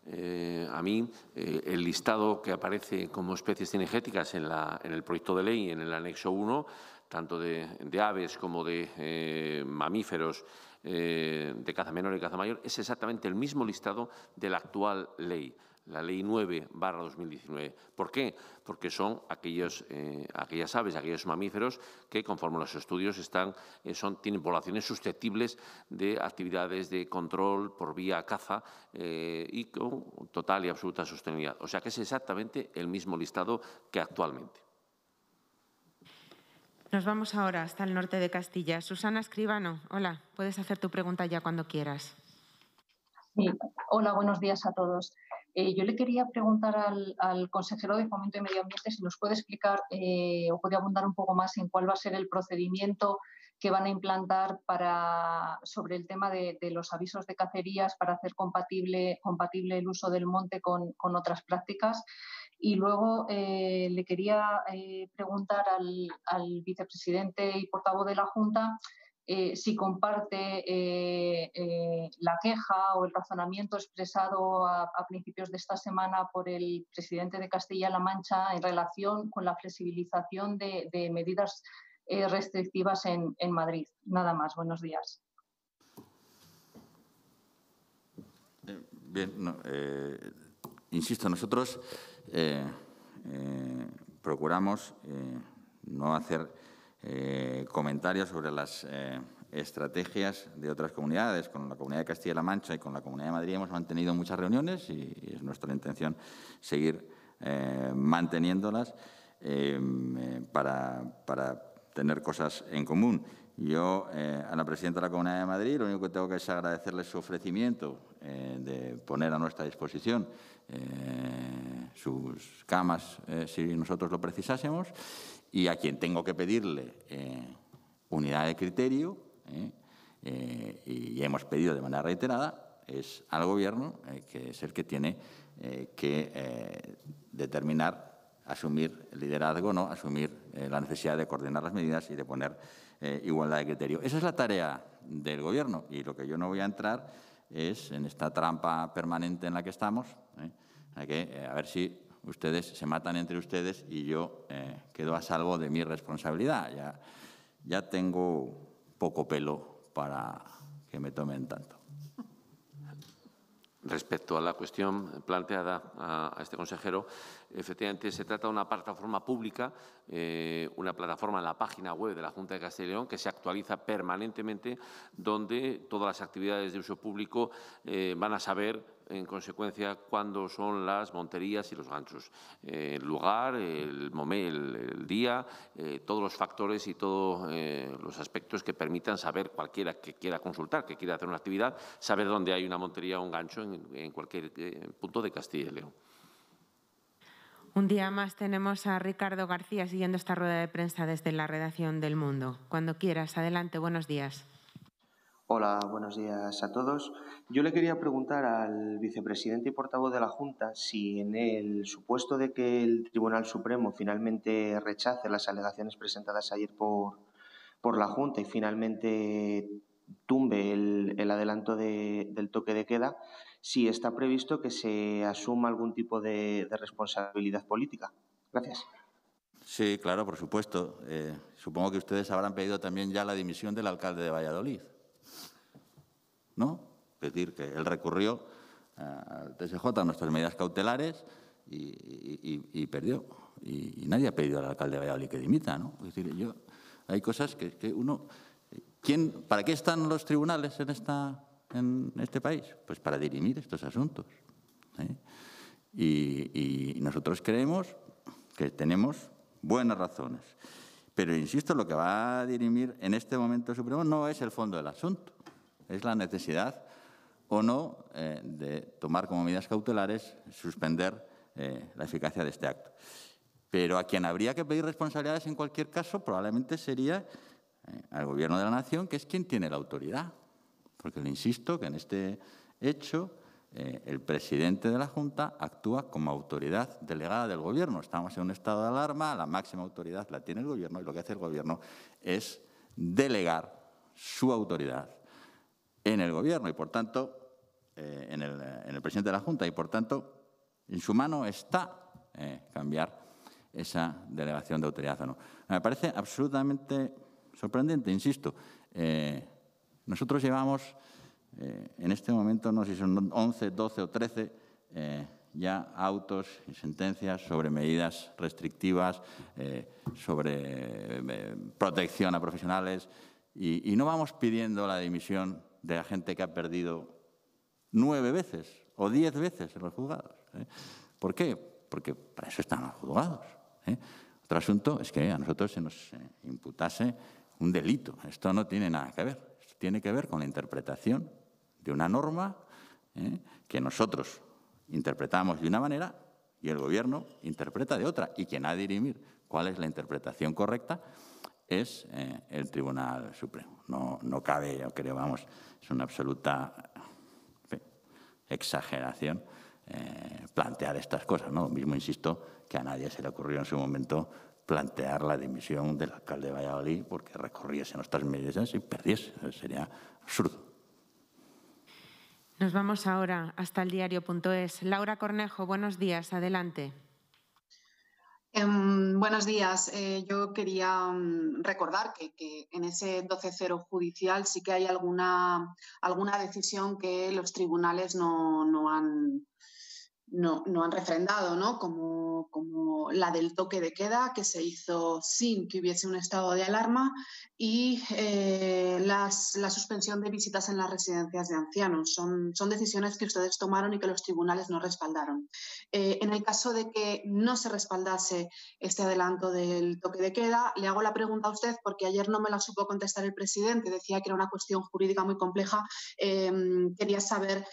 Speaker 2: eh, a mí, eh, el listado que aparece como especies cinegéticas en, el proyecto de ley, en el anexo 1, tanto de, aves como de eh, mamíferos de caza menor y caza mayor, es exactamente el mismo listado de la actual ley la Ley 9 barra 2019. ¿Por qué? Porque son aquellos, eh, aquellas aves, aquellos mamíferos que, conforme los estudios, están, eh, son, tienen poblaciones susceptibles de actividades de control por vía caza eh, y con total y absoluta sostenibilidad. O sea que es exactamente el mismo listado que actualmente.
Speaker 4: Nos vamos ahora hasta el norte de Castilla. Susana Escribano, hola, puedes hacer tu pregunta ya cuando quieras. Sí.
Speaker 5: Hola, buenos días a todos. Eh, yo le quería preguntar al, consejero de Fomento y Medio Ambiente si nos puede explicar eh, o puede abundar un poco más en cuál va a ser el procedimiento que van a implantar sobre el tema de, los avisos de cacerías para hacer compatible, el uso del monte con, otras prácticas. Y luego eh, le quería preguntar al vicepresidente y portavoz de la Junta eh, si comparte eh, eh, la queja o el razonamiento expresado a, principios de esta semana por el presidente de Castilla-La Mancha en relación con la flexibilización de, medidas restrictivas en, Madrid. Nada más. Buenos días.
Speaker 1: Bien, insisto, nosotros procuramos no hacer eh, comentarios sobre las eh, estrategias de otras comunidades. Con la Comunidad de Castilla-La Mancha y con la Comunidad de Madrid hemos mantenido muchas reuniones y, es nuestra intención seguir eh, manteniéndolas em, para, para, tener cosas en común. Yo a la presidenta de la Comunidad de Madrid lo único que tengo que es agradecerle su ofrecimiento de poner a nuestra disposición sus camas si nosotros lo precisásemos y a quien tengo que pedirle eh, unidad de criterio, eh, eh, y hemos pedido de manera reiterada, es al Gobierno, que es el que tiene que determinar, asumir liderazgo, no asumir la necesidad de coordinar las medidas y de poner igualdad de criterio. Esa es la tarea del Gobierno y lo que yo no voy a entrar es en esta trampa permanente en la que estamos, Hay que, a ver si ustedes se matan entre ustedes y yo eh, quedo a salvo de mi responsabilidad. Ya, ya tengo poco pelo para que me tomen tanto.
Speaker 2: Respecto a la cuestión planteada a, este consejero, efectivamente se trata de una plataforma pública, eh, una plataforma en la página web de la Junta de Castilla y León que se actualiza permanentemente, donde todas las actividades de uso público eh, van a saber en consecuencia cuándo son las monterías y los ganchos. Eh, el lugar, el, día, eh, todos los factores y todos eh, los aspectos que permitan saber cualquiera que quiera consultar, que quiera hacer una actividad, saber dónde hay una montería o un gancho en, en cualquier punto de Castilla y León.
Speaker 4: Un día más tenemos a Ricardo García siguiendo esta rueda de prensa desde la redacción del Mundo. Cuando quieras, adelante, buenos días.
Speaker 6: Hola, buenos días a todos. Yo le quería preguntar al vicepresidente y portavoz de la Junta si en el supuesto de que el Tribunal Supremo finalmente rechace las alegaciones presentadas ayer por, por la Junta y finalmente tumbe el, adelanto del toque de queda, si está previsto que se asuma algún tipo de, responsabilidad política.
Speaker 4: Gracias.
Speaker 1: Sí, claro, por supuesto. Eh, supongo que ustedes habrán pedido también ya la dimisión del alcalde de Valladolid. ¿no? Es decir, que él recurrió eh, al TSJ nuestras medidas cautelares y, perdió. Y, nadie ha pedido al alcalde de Valladolid que dimita, ¿no? decir, yo, hay cosas que, uno... ¿quién, ¿Para qué están los tribunales en, esta, en este país? Pues para dirimir estos asuntos. Y, nosotros creemos que tenemos buenas razones. Pero insisto, lo que va a dirimir en este momento Supremo no es el fondo del asunto, es la necesidad o no eh, de tomar como medidas cautelares suspender eh, la eficacia de este acto. Pero a quien habría que pedir responsabilidades en cualquier caso probablemente sería eh, al Gobierno de la Nación, que es quien tiene la autoridad. Porque le insisto que en este hecho el presidente de la Junta actúa como autoridad delegada del Gobierno. Estamos en un estado de alarma, la máxima autoridad la tiene el Gobierno y lo que hace el Gobierno es delegar su autoridad en el gobierno y, por tanto, eh, eh, en, el, presidente de la Junta. Y, por tanto, en su mano está eh, cambiar esa delegación de autoridad no. Me parece absolutamente sorprendente, insisto. nosotros llevamos, en este momento, no sé si son 11, 12 o 13 ya autos y sentencias sobre medidas restrictivas, sobre protección a profesionales, y, no vamos pidiendo la dimisión de la gente que ha perdido nueve veces o diez veces en los juzgados. ¿eh? ¿Por qué? Porque para eso están los juzgados. ¿eh? Otro asunto es que a nosotros se nos eh, imputase un delito. Esto no tiene nada que ver. tiene que ver con la interpretación de una norma que nosotros interpretamos de una manera y el Gobierno interpreta de otra y quien ha de dirimir cuál es la interpretación correcta es eh, el Tribunal Supremo. No, no cabe, yo creo, vamos, es una absoluta exageración eh, plantear estas cosas. ¿no? Lo mismo, insisto, que a nadie se le ocurrió en su momento plantear la dimisión del alcalde de Valladolid porque recorriese nuestras medidas y perdiese. Sería absurdo.
Speaker 4: Nos vamos ahora hasta el diario.es. Laura Cornejo, buenos días, adelante.
Speaker 9: Em, buenos días. Eh, yo quería mm, recordar que, en ese 12-0 judicial sí que hay alguna, alguna decisión que los tribunales no, no han, no, han refrendado, ¿no? Como, como la del toque de queda que se hizo sin que hubiese un estado de alarma y eh, las, la suspensión de visitas en las residencias de ancianos. Son, son decisiones que ustedes tomaron y que los tribunales no respaldaron. Eh, en el caso de que no se respaldase este adelanto del toque de queda, le hago la pregunta a usted porque ayer no me la supo contestar el presidente, decía que era una cuestión jurídica muy compleja. Em, quería saber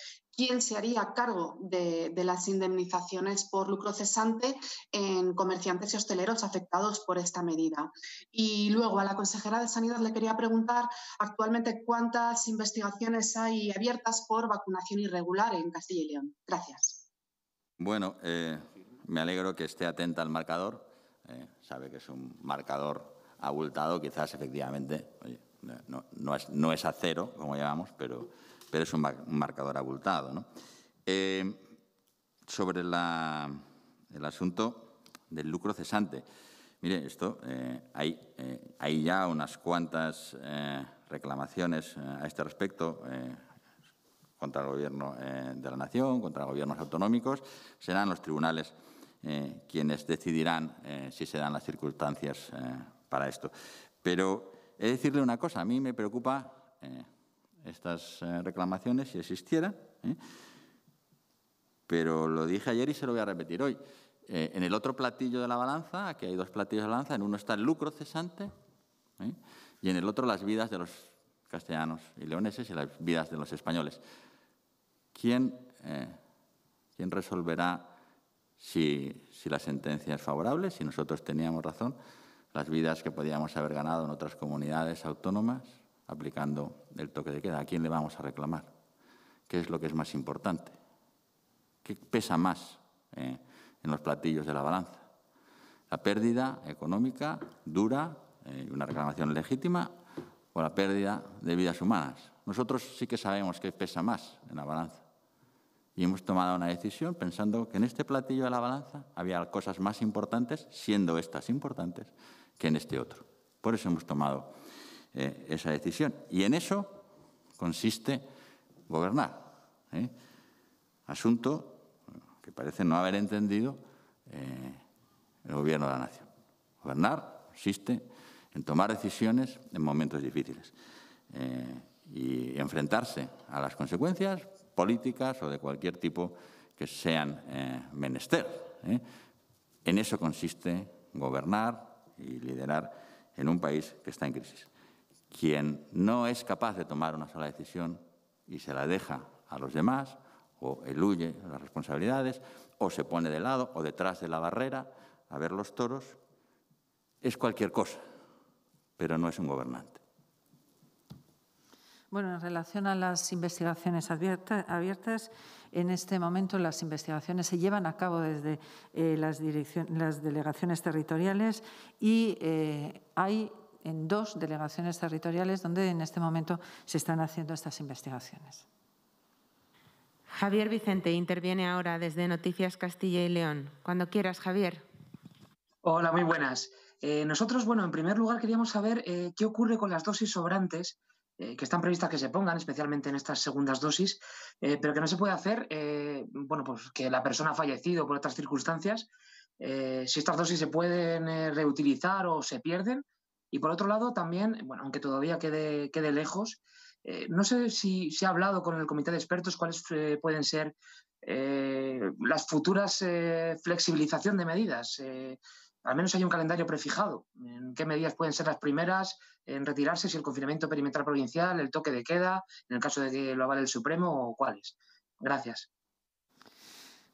Speaker 9: quién se haría cargo de, las indemnizaciones por lucro cesante en comerciantes y hosteleros afectados por esta medida. Y luego a la consejera de Sanidad le quería preguntar actualmente cuántas investigaciones hay abiertas por vacunación irregular en Castilla y León. Gracias.
Speaker 1: Bueno, eh, me alegro que esté atenta al marcador. Eh, sabe que es un marcador abultado, quizás efectivamente. no, no, es, no es a cero, como llamamos, pero pero es un, marcador abultado. Eh, sobre el asunto del lucro cesante. Mire, esto, eh, hay, eh, hay, ya unas cuantas reclamaciones a este respecto contra el Gobierno de la Nación, contra gobiernos autonómicos. Serán los tribunales quienes decidirán si se dan las circunstancias para esto. Pero he de decirle una cosa, a mí me preocupa estas eh, reclamaciones si existiera. ¿eh? Pero lo dije ayer y se lo voy a repetir hoy. Eh, en el otro platillo de la balanza, aquí hay dos platillos de la balanza, en uno está el lucro cesante y en el otro las vidas de los castellanos y leoneses y las vidas de los españoles. ¿Quién, resolverá si, si la sentencia es favorable, si nosotros teníamos razón, las vidas que podíamos haber ganado en otras comunidades autónomas? aplicando el toque de queda. ¿A quién le vamos a reclamar? ¿Qué es lo que es más importante? ¿Qué pesa más eh, en los platillos de la balanza? ¿La pérdida económica dura, y eh, una reclamación legítima, o la pérdida de vidas humanas? Nosotros sí que sabemos qué pesa más en la balanza. Y hemos tomado una decisión pensando que en este platillo de la balanza había cosas más importantes, siendo estas importantes, que en este otro. Por eso hemos tomado eh, esa decisión. Y en eso consiste gobernar. ¿eh? Asunto que parece no haber entendido eh, el gobierno de la nación. Gobernar consiste en tomar decisiones en momentos difíciles y enfrentarse a las consecuencias políticas o de cualquier tipo que sean menester. En eso consiste gobernar y liderar en un país que está en crisis quien no es capaz de tomar una sola decisión y se la deja a los demás, o eluye las responsabilidades, o se pone de lado o detrás de la barrera a ver los toros, es cualquier cosa, pero no es un gobernante.
Speaker 3: Bueno, en relación a las investigaciones abiertas, en este momento las investigaciones se llevan a cabo desde eh, las, las, delegaciones territoriales y eh, hay en dos delegaciones territoriales donde en este momento se están haciendo estas investigaciones.
Speaker 4: Javier Vicente interviene ahora desde Noticias Castilla y León. Cuando quieras, Javier.
Speaker 6: Hola, muy buenas. Eh, nosotros, bueno, en primer lugar queríamos saber eh, qué ocurre con las dosis sobrantes eh, que están previstas que se pongan, especialmente en estas segundas dosis, pero que no se puede hacer, bueno, pues que la persona ha fallecido por otras circunstancias, si estas dosis se pueden reutilizar o se pierden, y por otro lado, también, bueno, aunque todavía quede, quede lejos, eh, no sé si se ha hablado con el comité de expertos cuáles eh, pueden ser eh, las futuras flexibilización de medidas. al menos hay un calendario prefijado. ¿En qué medidas pueden ser las primeras en retirarse si el confinamiento perimetral provincial, el toque de queda, en el caso de que lo avale el Supremo o cuáles? Gracias.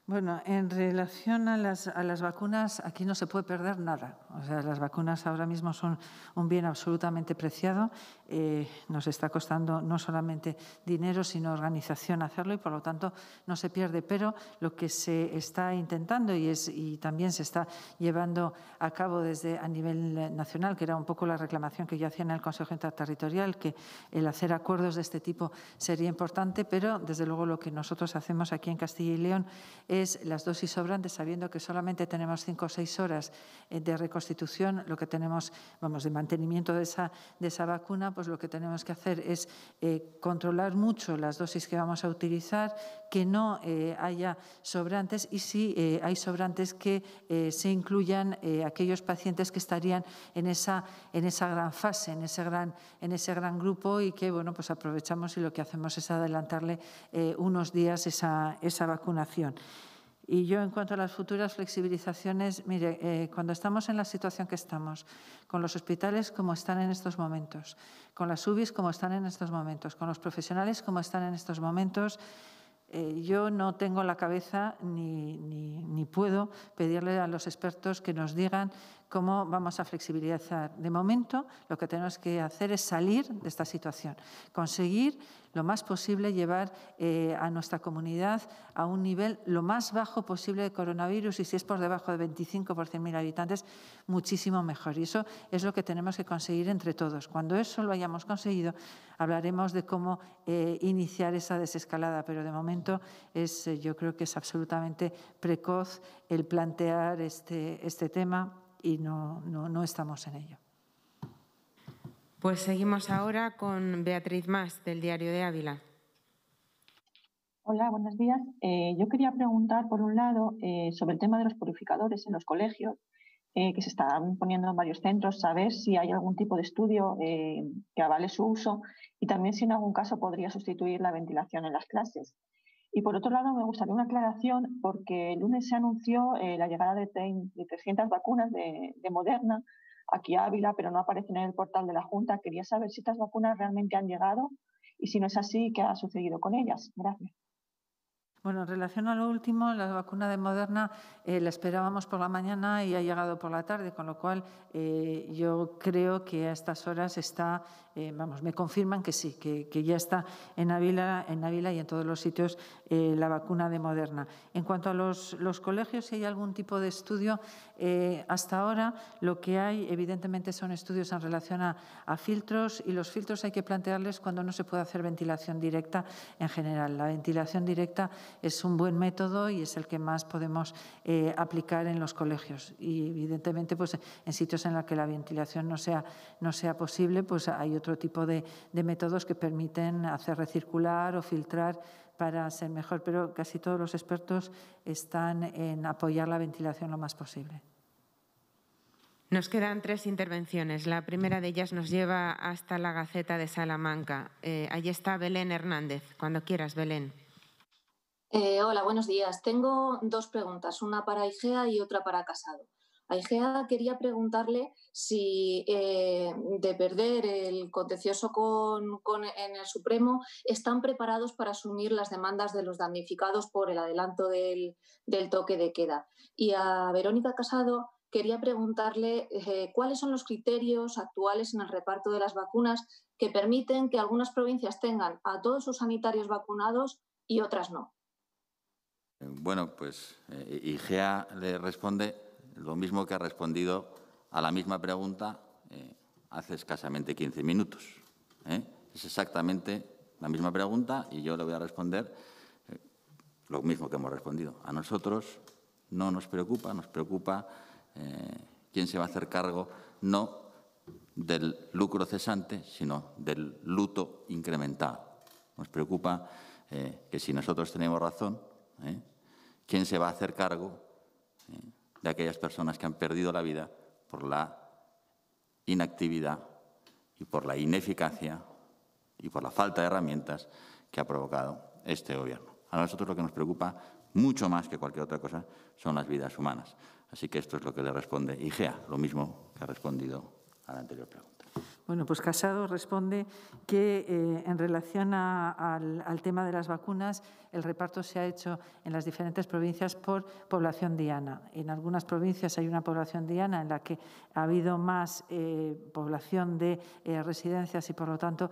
Speaker 3: Bueno, en relación a las, a las, vacunas, aquí no se puede perder nada. O sea, las vacunas ahora mismo son un bien absolutamente preciado eh, nos está costando no solamente dinero, sino organización hacerlo y por lo tanto no se pierde. Pero lo que se está intentando y, es, también se está llevando a cabo desde a nivel nacional, que era un poco la reclamación que yo hacía en el Consejo Interterritorial, que el hacer acuerdos de este tipo sería importante, pero desde luego lo que nosotros hacemos aquí en Castilla y León es las dosis sobrantes, sabiendo que solamente tenemos cinco o seis horas eh, de reconstitución, lo que tenemos, vamos, de mantenimiento de esa, de esa vacuna pues lo que tenemos que hacer es eh, controlar mucho las dosis que vamos a utilizar, que no eh, haya sobrantes y si eh, hay sobrantes que se incluyan aquellos pacientes que estarían en esa, gran fase, en ese gran, grupo y que bueno, pues aprovechamos y lo que hacemos es adelantarle unos días esa vacunación. Y yo, en cuanto a las futuras flexibilizaciones, mire, eh, cuando estamos en la situación que estamos, con los hospitales como están en estos momentos, con las UBIs como están en estos momentos, con los profesionales como están en estos momentos, eh, yo no tengo la cabeza ni, puedo pedirle a los expertos que nos digan cómo vamos a flexibilizar. De momento, lo que tenemos que hacer es salir de esta situación, conseguir lo más posible llevar eh, a nuestra comunidad a un nivel lo más bajo posible de coronavirus y si es por debajo de 25 por 100.000 habitantes, muchísimo mejor. Y eso es lo que tenemos que conseguir entre todos. Cuando eso lo hayamos conseguido, hablaremos de cómo eh, iniciar esa desescalada, pero de momento es, eh, yo creo que es absolutamente precoz el plantear
Speaker 4: este, este tema y no, estamos en ello. Pues seguimos ahora con Beatriz Más, del Diario de Ávila.
Speaker 5: Hola, buenos días. Eh, yo quería preguntar, por un lado, eh, sobre el tema de los purificadores en los colegios, eh, que se están poniendo en varios centros, saber si hay algún tipo de estudio que avale su uso y también si en algún caso podría sustituir la ventilación en las clases. Y por otro lado, me gustaría una aclaración porque el lunes se anunció eh, la llegada de, 300 vacunas de, Moderna aquí a Ávila, pero no aparecen en el portal de la Junta. Quería saber si estas vacunas realmente han llegado y si no es así, qué ha sucedido con ellas. Gracias.
Speaker 3: Bueno, en relación a lo último, la vacuna de Moderna eh, la esperábamos por la mañana y ha llegado por la tarde, con lo cual eh, yo creo que a estas horas está eh, vamos, me confirman que sí, que, ya está en Ávila, en Ávila y en todos los sitios eh, la vacuna de Moderna. En cuanto a los, colegios, si hay algún tipo de estudio, eh, hasta ahora lo que hay, evidentemente, son estudios en relación a, filtros y los filtros hay que plantearles cuando no se puede hacer ventilación directa en general. La ventilación directa es un buen método y es el que más podemos aplicar en los colegios. Y evidentemente, pues en sitios en los que la ventilación no sea, no sea posible, pues hay otros otro tipo de, métodos que permiten hacer recircular o filtrar para ser mejor, pero casi todos los expertos están en apoyar la ventilación lo más posible.
Speaker 4: Nos quedan tres intervenciones. La primera de ellas nos lleva hasta la Gaceta de Salamanca. Eh, allí está Belén Hernández. Cuando quieras, Belén.
Speaker 5: Eh, hola, buenos días. Tengo dos preguntas, una para IGEA y otra para Casado. IGEA quería preguntarle si eh, de perder el contencioso en el Supremo están preparados para asumir las demandas de los damnificados por el adelanto del, toque de queda. Y a Verónica Casado quería preguntarle eh, cuáles son los criterios actuales en el reparto de las vacunas que permiten que algunas provincias tengan a todos sus sanitarios vacunados y otras no.
Speaker 1: Bueno, pues eh, IGEA le responde lo mismo que ha respondido a la misma pregunta eh, hace escasamente 15 minutos. ¿eh? Es exactamente la misma pregunta y yo le voy a responder eh, lo mismo que hemos respondido. A nosotros no nos preocupa, nos preocupa quién se va a hacer cargo, no del lucro cesante, sino del luto incrementado. Nos preocupa que si nosotros tenemos razón, ¿quién se va a hacer cargo de aquellas personas que han perdido la vida por la inactividad y por la ineficacia y por la falta de herramientas que ha provocado este gobierno. A nosotros lo que nos preocupa mucho más que cualquier otra cosa son las vidas humanas. Así que esto es lo que le responde IGEA, lo mismo que ha respondido a la anterior pregunta.
Speaker 3: Bueno, pues Casado responde que eh, en relación al, tema de las vacunas, el reparto se ha hecho en las diferentes provincias por población diana. En algunas provincias hay una población diana en la que ha habido más eh, población de eh, residencias y, por lo tanto,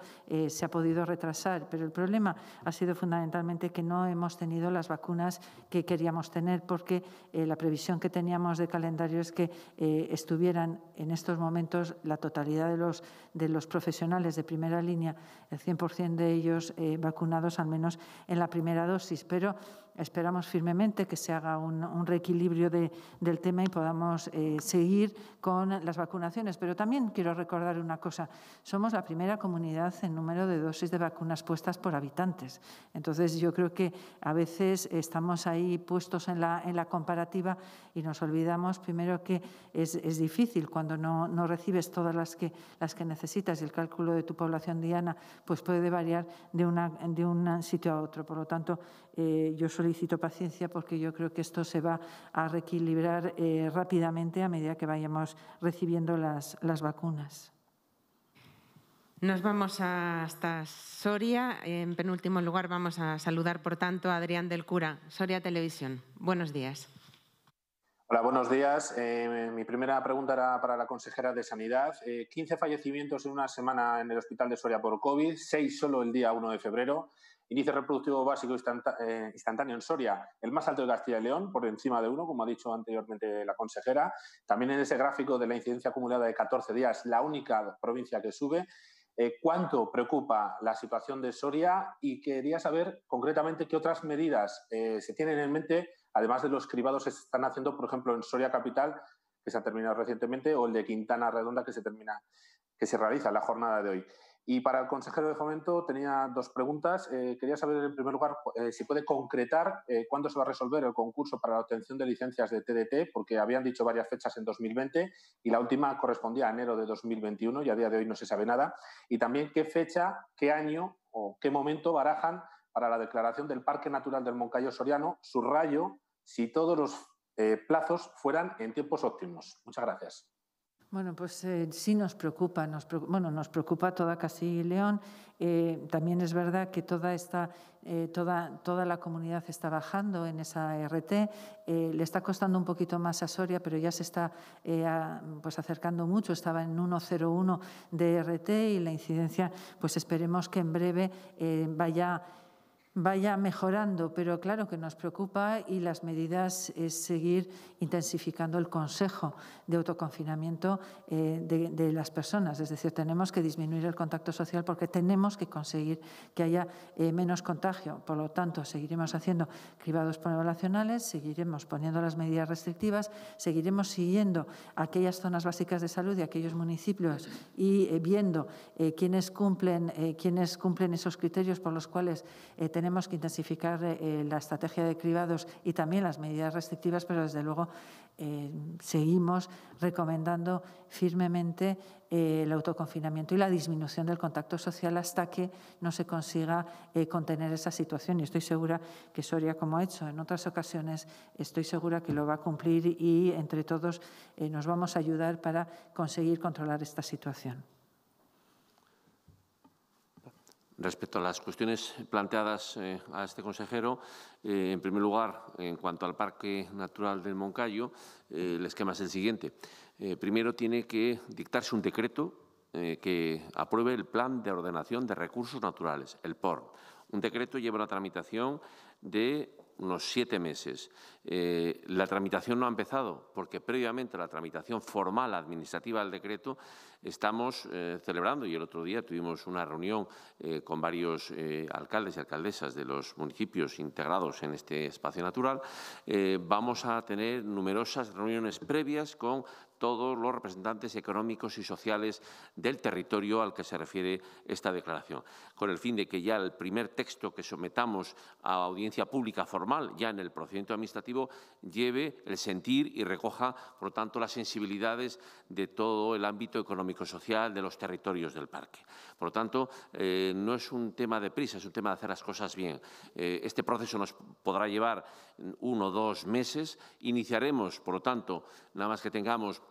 Speaker 3: se ha podido retrasar. Pero el problema ha sido fundamentalmente que no hemos tenido las vacunas que queríamos tener porque la previsión que teníamos de calendario es que estuvieran en estos momentos la totalidad de los de los profesionales de primera línea, el 100% de ellos eh, vacunados al menos en la primera dosis. Pero esperamos firmemente que se haga un, reequilibrio del tema y podamos eh, seguir con las vacunaciones. Pero también quiero recordar una cosa. Somos la primera comunidad en número de dosis de vacunas puestas por habitantes. Entonces, yo creo que a veces estamos ahí puestos en la, comparativa y nos olvidamos primero que es, difícil cuando no, recibes todas las que, las que necesitas y el cálculo de tu población diana pues puede variar de, de un sitio a otro. Por lo tanto, eh, yo solicito paciencia porque yo creo que esto se va a reequilibrar eh, rápidamente a medida que vayamos recibiendo las, vacunas.
Speaker 4: Nos vamos hasta Soria. En penúltimo lugar vamos a saludar, por tanto, a Adrián del Cura, Soria Televisión. Buenos días.
Speaker 8: Hola, buenos días. Eh, mi primera pregunta era para la consejera de Sanidad. 15 fallecimientos en una semana en el hospital de Soria por COVID, 6 solo el día 1 de febrero. Índice reproductivo básico eh, instantáneo en Soria, el más alto de Castilla y León, por encima de uno, como ha dicho anteriormente la consejera. También en ese gráfico de la incidencia acumulada de 14 días, la única provincia que sube. Eh, ¿Cuánto preocupa la situación de Soria? Y quería saber concretamente qué otras medidas eh, se tienen en mente, además de los cribados que se están haciendo, por ejemplo, en Soria Capital, que se ha terminado recientemente, o el de Quintana Redonda, que se termina que se realiza la jornada de hoy. Y para el consejero de fomento tenía dos preguntas. Eh, quería saber, en primer lugar, eh, si puede concretar eh, cuándo se va a resolver el concurso para la obtención de licencias de TDT, porque habían dicho varias fechas en 2020 y la última correspondía a enero de 2021 y a día de hoy no se sabe nada. Y también qué fecha, qué año o qué momento barajan para la declaración del Parque Natural del Moncayo Soriano, su rayo, si todos los plazos fueran en tiempos óptimos. Muchas gracias.
Speaker 3: Bueno, pues eh, sí nos preocupa, nos bueno, nos preocupa toda Casi León. Eh, también es verdad que toda, esta, eh, toda, toda la comunidad está bajando en esa RT. Eh, le está costando un poquito más a Soria, pero ya se está pues acercando mucho. Estaba en 1,01 de RT y la incidencia, pues esperemos que en breve vaya vaya mejorando, pero claro que nos preocupa y las medidas es seguir intensificando el consejo de autoconfinamiento eh, de, las personas. Es decir, tenemos que disminuir el contacto social porque tenemos que conseguir que haya eh, menos contagio. Por lo tanto, seguiremos haciendo cribados poblacionales, seguiremos poniendo las medidas restrictivas, seguiremos siguiendo aquellas zonas básicas de salud de aquellos municipios y eh, viendo quiénes cumplen, quiénes cumplen esos criterios por los cuales tenemos que intensificar eh, eh, la estrategia de cribados y también las medidas restrictivas, pero desde luego eh, seguimos recomendando firmemente el autoconfinamiento y la disminución del contacto social hasta que no se consiga contener esa situación. Y estoy segura que Soria, como ha hecho en otras ocasiones, estoy segura que lo va a cumplir y entre todos nos vamos a ayudar para conseguir controlar esta situación.
Speaker 2: Respecto a las cuestiones planteadas eh, a este consejero, eh, en primer lugar, en cuanto al Parque Natural del Moncayo, eh, el esquema es el siguiente. primero, tiene que dictarse un decreto que apruebe el Plan de Ordenación de Recursos Naturales, el POR. Un decreto lleva una tramitación de unos siete meses. Eh, la tramitación no ha empezado, porque previamente la tramitación formal administrativa del decreto estamos eh, celebrando, y el otro día tuvimos una reunión eh, con varios alcaldes y alcaldesas de los municipios integrados en este espacio natural, vamos a tener numerosas reuniones previas con todos los representantes económicos y sociales del territorio al que se refiere esta declaración, con el fin de que ya el primer texto que sometamos a audiencia pública formal, ya en el procedimiento administrativo, lleve el sentir y recoja, por lo tanto, las sensibilidades de todo el ámbito económico-social de los territorios del parque. Por lo tanto, eh, no es un tema de prisa, es un tema de hacer las cosas bien. Eh, este proceso nos podrá llevar uno o dos meses. Iniciaremos, por lo tanto, nada más que tengamos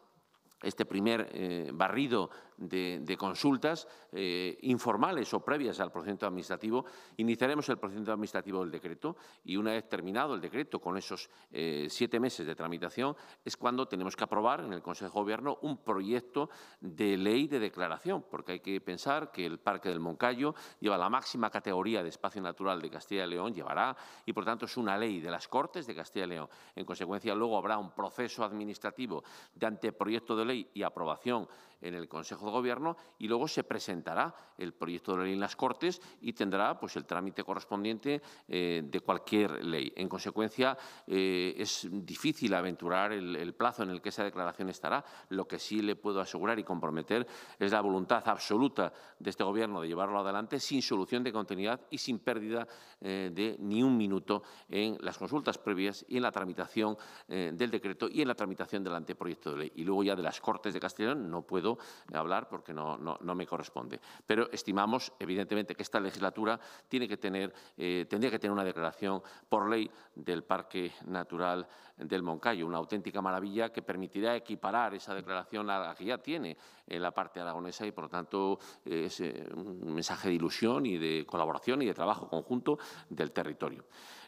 Speaker 2: este primer eh, barrido de, consultas eh, informales o previas al procedimiento administrativo, iniciaremos el procedimiento administrativo del decreto y una vez terminado el decreto con esos eh, siete meses de tramitación es cuando tenemos que aprobar en el Consejo de Gobierno un proyecto de ley de declaración, porque hay que pensar que el Parque del Moncayo lleva la máxima categoría de espacio natural de Castilla y León, llevará, y por tanto es una ley de las Cortes de Castilla y León. En consecuencia, luego habrá un proceso administrativo de anteproyecto de ley y aprobación en el Consejo de Gobierno y luego se presentará el proyecto de ley en las Cortes y tendrá pues, el trámite correspondiente eh, de cualquier ley. En consecuencia, eh, es difícil aventurar el, plazo en el que esa declaración estará. Lo que sí le puedo asegurar y comprometer es la voluntad absoluta de este Gobierno de llevarlo adelante sin solución de continuidad y sin pérdida eh, de ni un minuto en las consultas previas y en la tramitación del decreto y en la tramitación del anteproyecto de ley. Y luego ya de las Cortes de Castellón no puedo hablar porque no, me corresponde. Pero estimamos, evidentemente, que esta legislatura tiene que tener, eh, tendría que tener una declaración por ley del Parque Natural del Moncayo, una auténtica maravilla que permitirá equiparar esa declaración a la que ya tiene en la parte aragonesa y, por lo tanto, es eh, un mensaje de ilusión y de colaboración y de trabajo conjunto del territorio.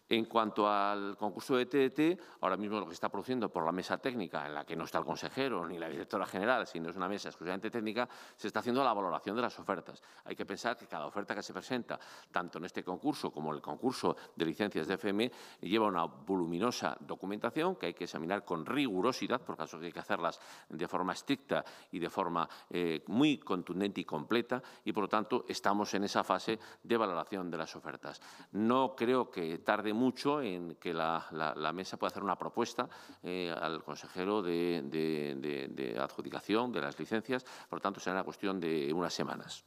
Speaker 2: En cuanto al concurso de TDT, ahora mismo lo que está produciendo por la mesa técnica, en la que no está el consejero ni la directora general, sino es una mesa exclusivamente técnica, se está haciendo la valoración de las ofertas. Hay que pensar que cada oferta que se presenta, tanto en este concurso como en el concurso de licencias de FM, lleva una voluminosa documentación que hay que examinar con rigurosidad, por caso que hay que hacerlas de forma estricta y de forma eh, muy contundente y completa, y por lo tanto estamos en esa fase de valoración de las ofertas. No creo que tarde mucho en que la, mesa pueda hacer una propuesta eh, al consejero de, adjudicación de las licencias. Por lo tanto, será una cuestión de unas semanas.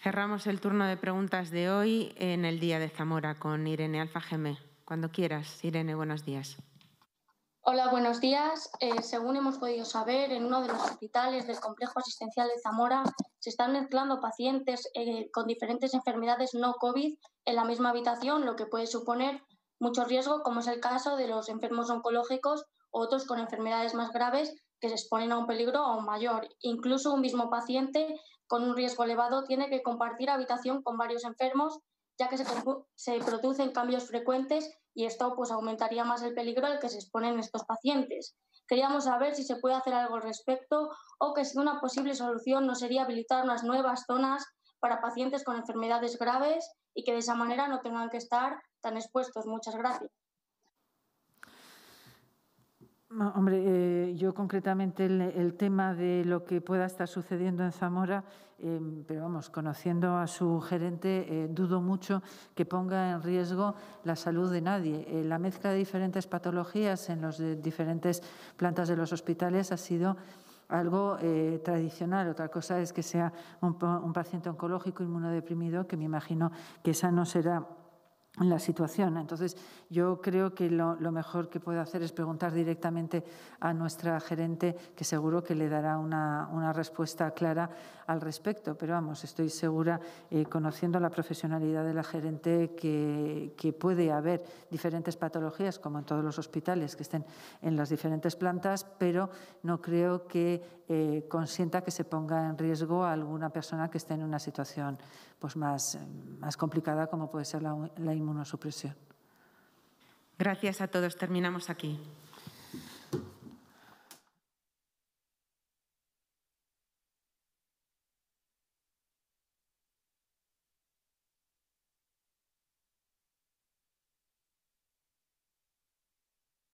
Speaker 4: Cerramos el turno de preguntas de hoy en el Día de Zamora con Irene Alfa Geme. Cuando quieras, Irene, buenos días.
Speaker 5: Hola, buenos días. Eh, según hemos podido saber, en uno de los hospitales del Complejo Asistencial de Zamora se están mezclando pacientes eh, con diferentes enfermedades no COVID en la misma habitación, lo que puede suponer mucho riesgo, como es el caso de los enfermos oncológicos o otros con enfermedades más graves que se exponen a un peligro aún mayor. Incluso un mismo paciente con un riesgo elevado tiene que compartir habitación con varios enfermos ya que se, producen cambios frecuentes y esto pues, aumentaría más el peligro al que se exponen estos pacientes. Queríamos saber si se puede hacer algo al respecto o que si una posible solución no sería habilitar unas nuevas zonas para pacientes con enfermedades graves y que de esa manera no tengan que estar tan expuestos. Muchas gracias.
Speaker 3: Hombre, eh, yo concretamente el, tema de lo que pueda estar sucediendo en Zamora, em, pero vamos, conociendo a su gerente, eh, dudo mucho que ponga en riesgo la salud de nadie. Eh, la mezcla de diferentes patologías en las diferentes plantas de los hospitales ha sido algo tradicional. Otra cosa es que sea un, paciente oncológico inmunodeprimido, que me imagino que esa no será la situación. Entonces, yo creo que lo, mejor que puedo hacer es preguntar directamente a nuestra gerente, que seguro que le dará una, respuesta clara al respecto. Pero vamos, estoy segura, eh, conociendo la profesionalidad de la gerente, que, puede haber diferentes patologías, como en todos los hospitales que estén en las diferentes plantas, pero no creo que eh, consienta que se ponga en riesgo a alguna persona que esté en una situación pues, más, complicada como puede ser la inmunosupresión.
Speaker 4: Gracias a todos. Terminamos aquí.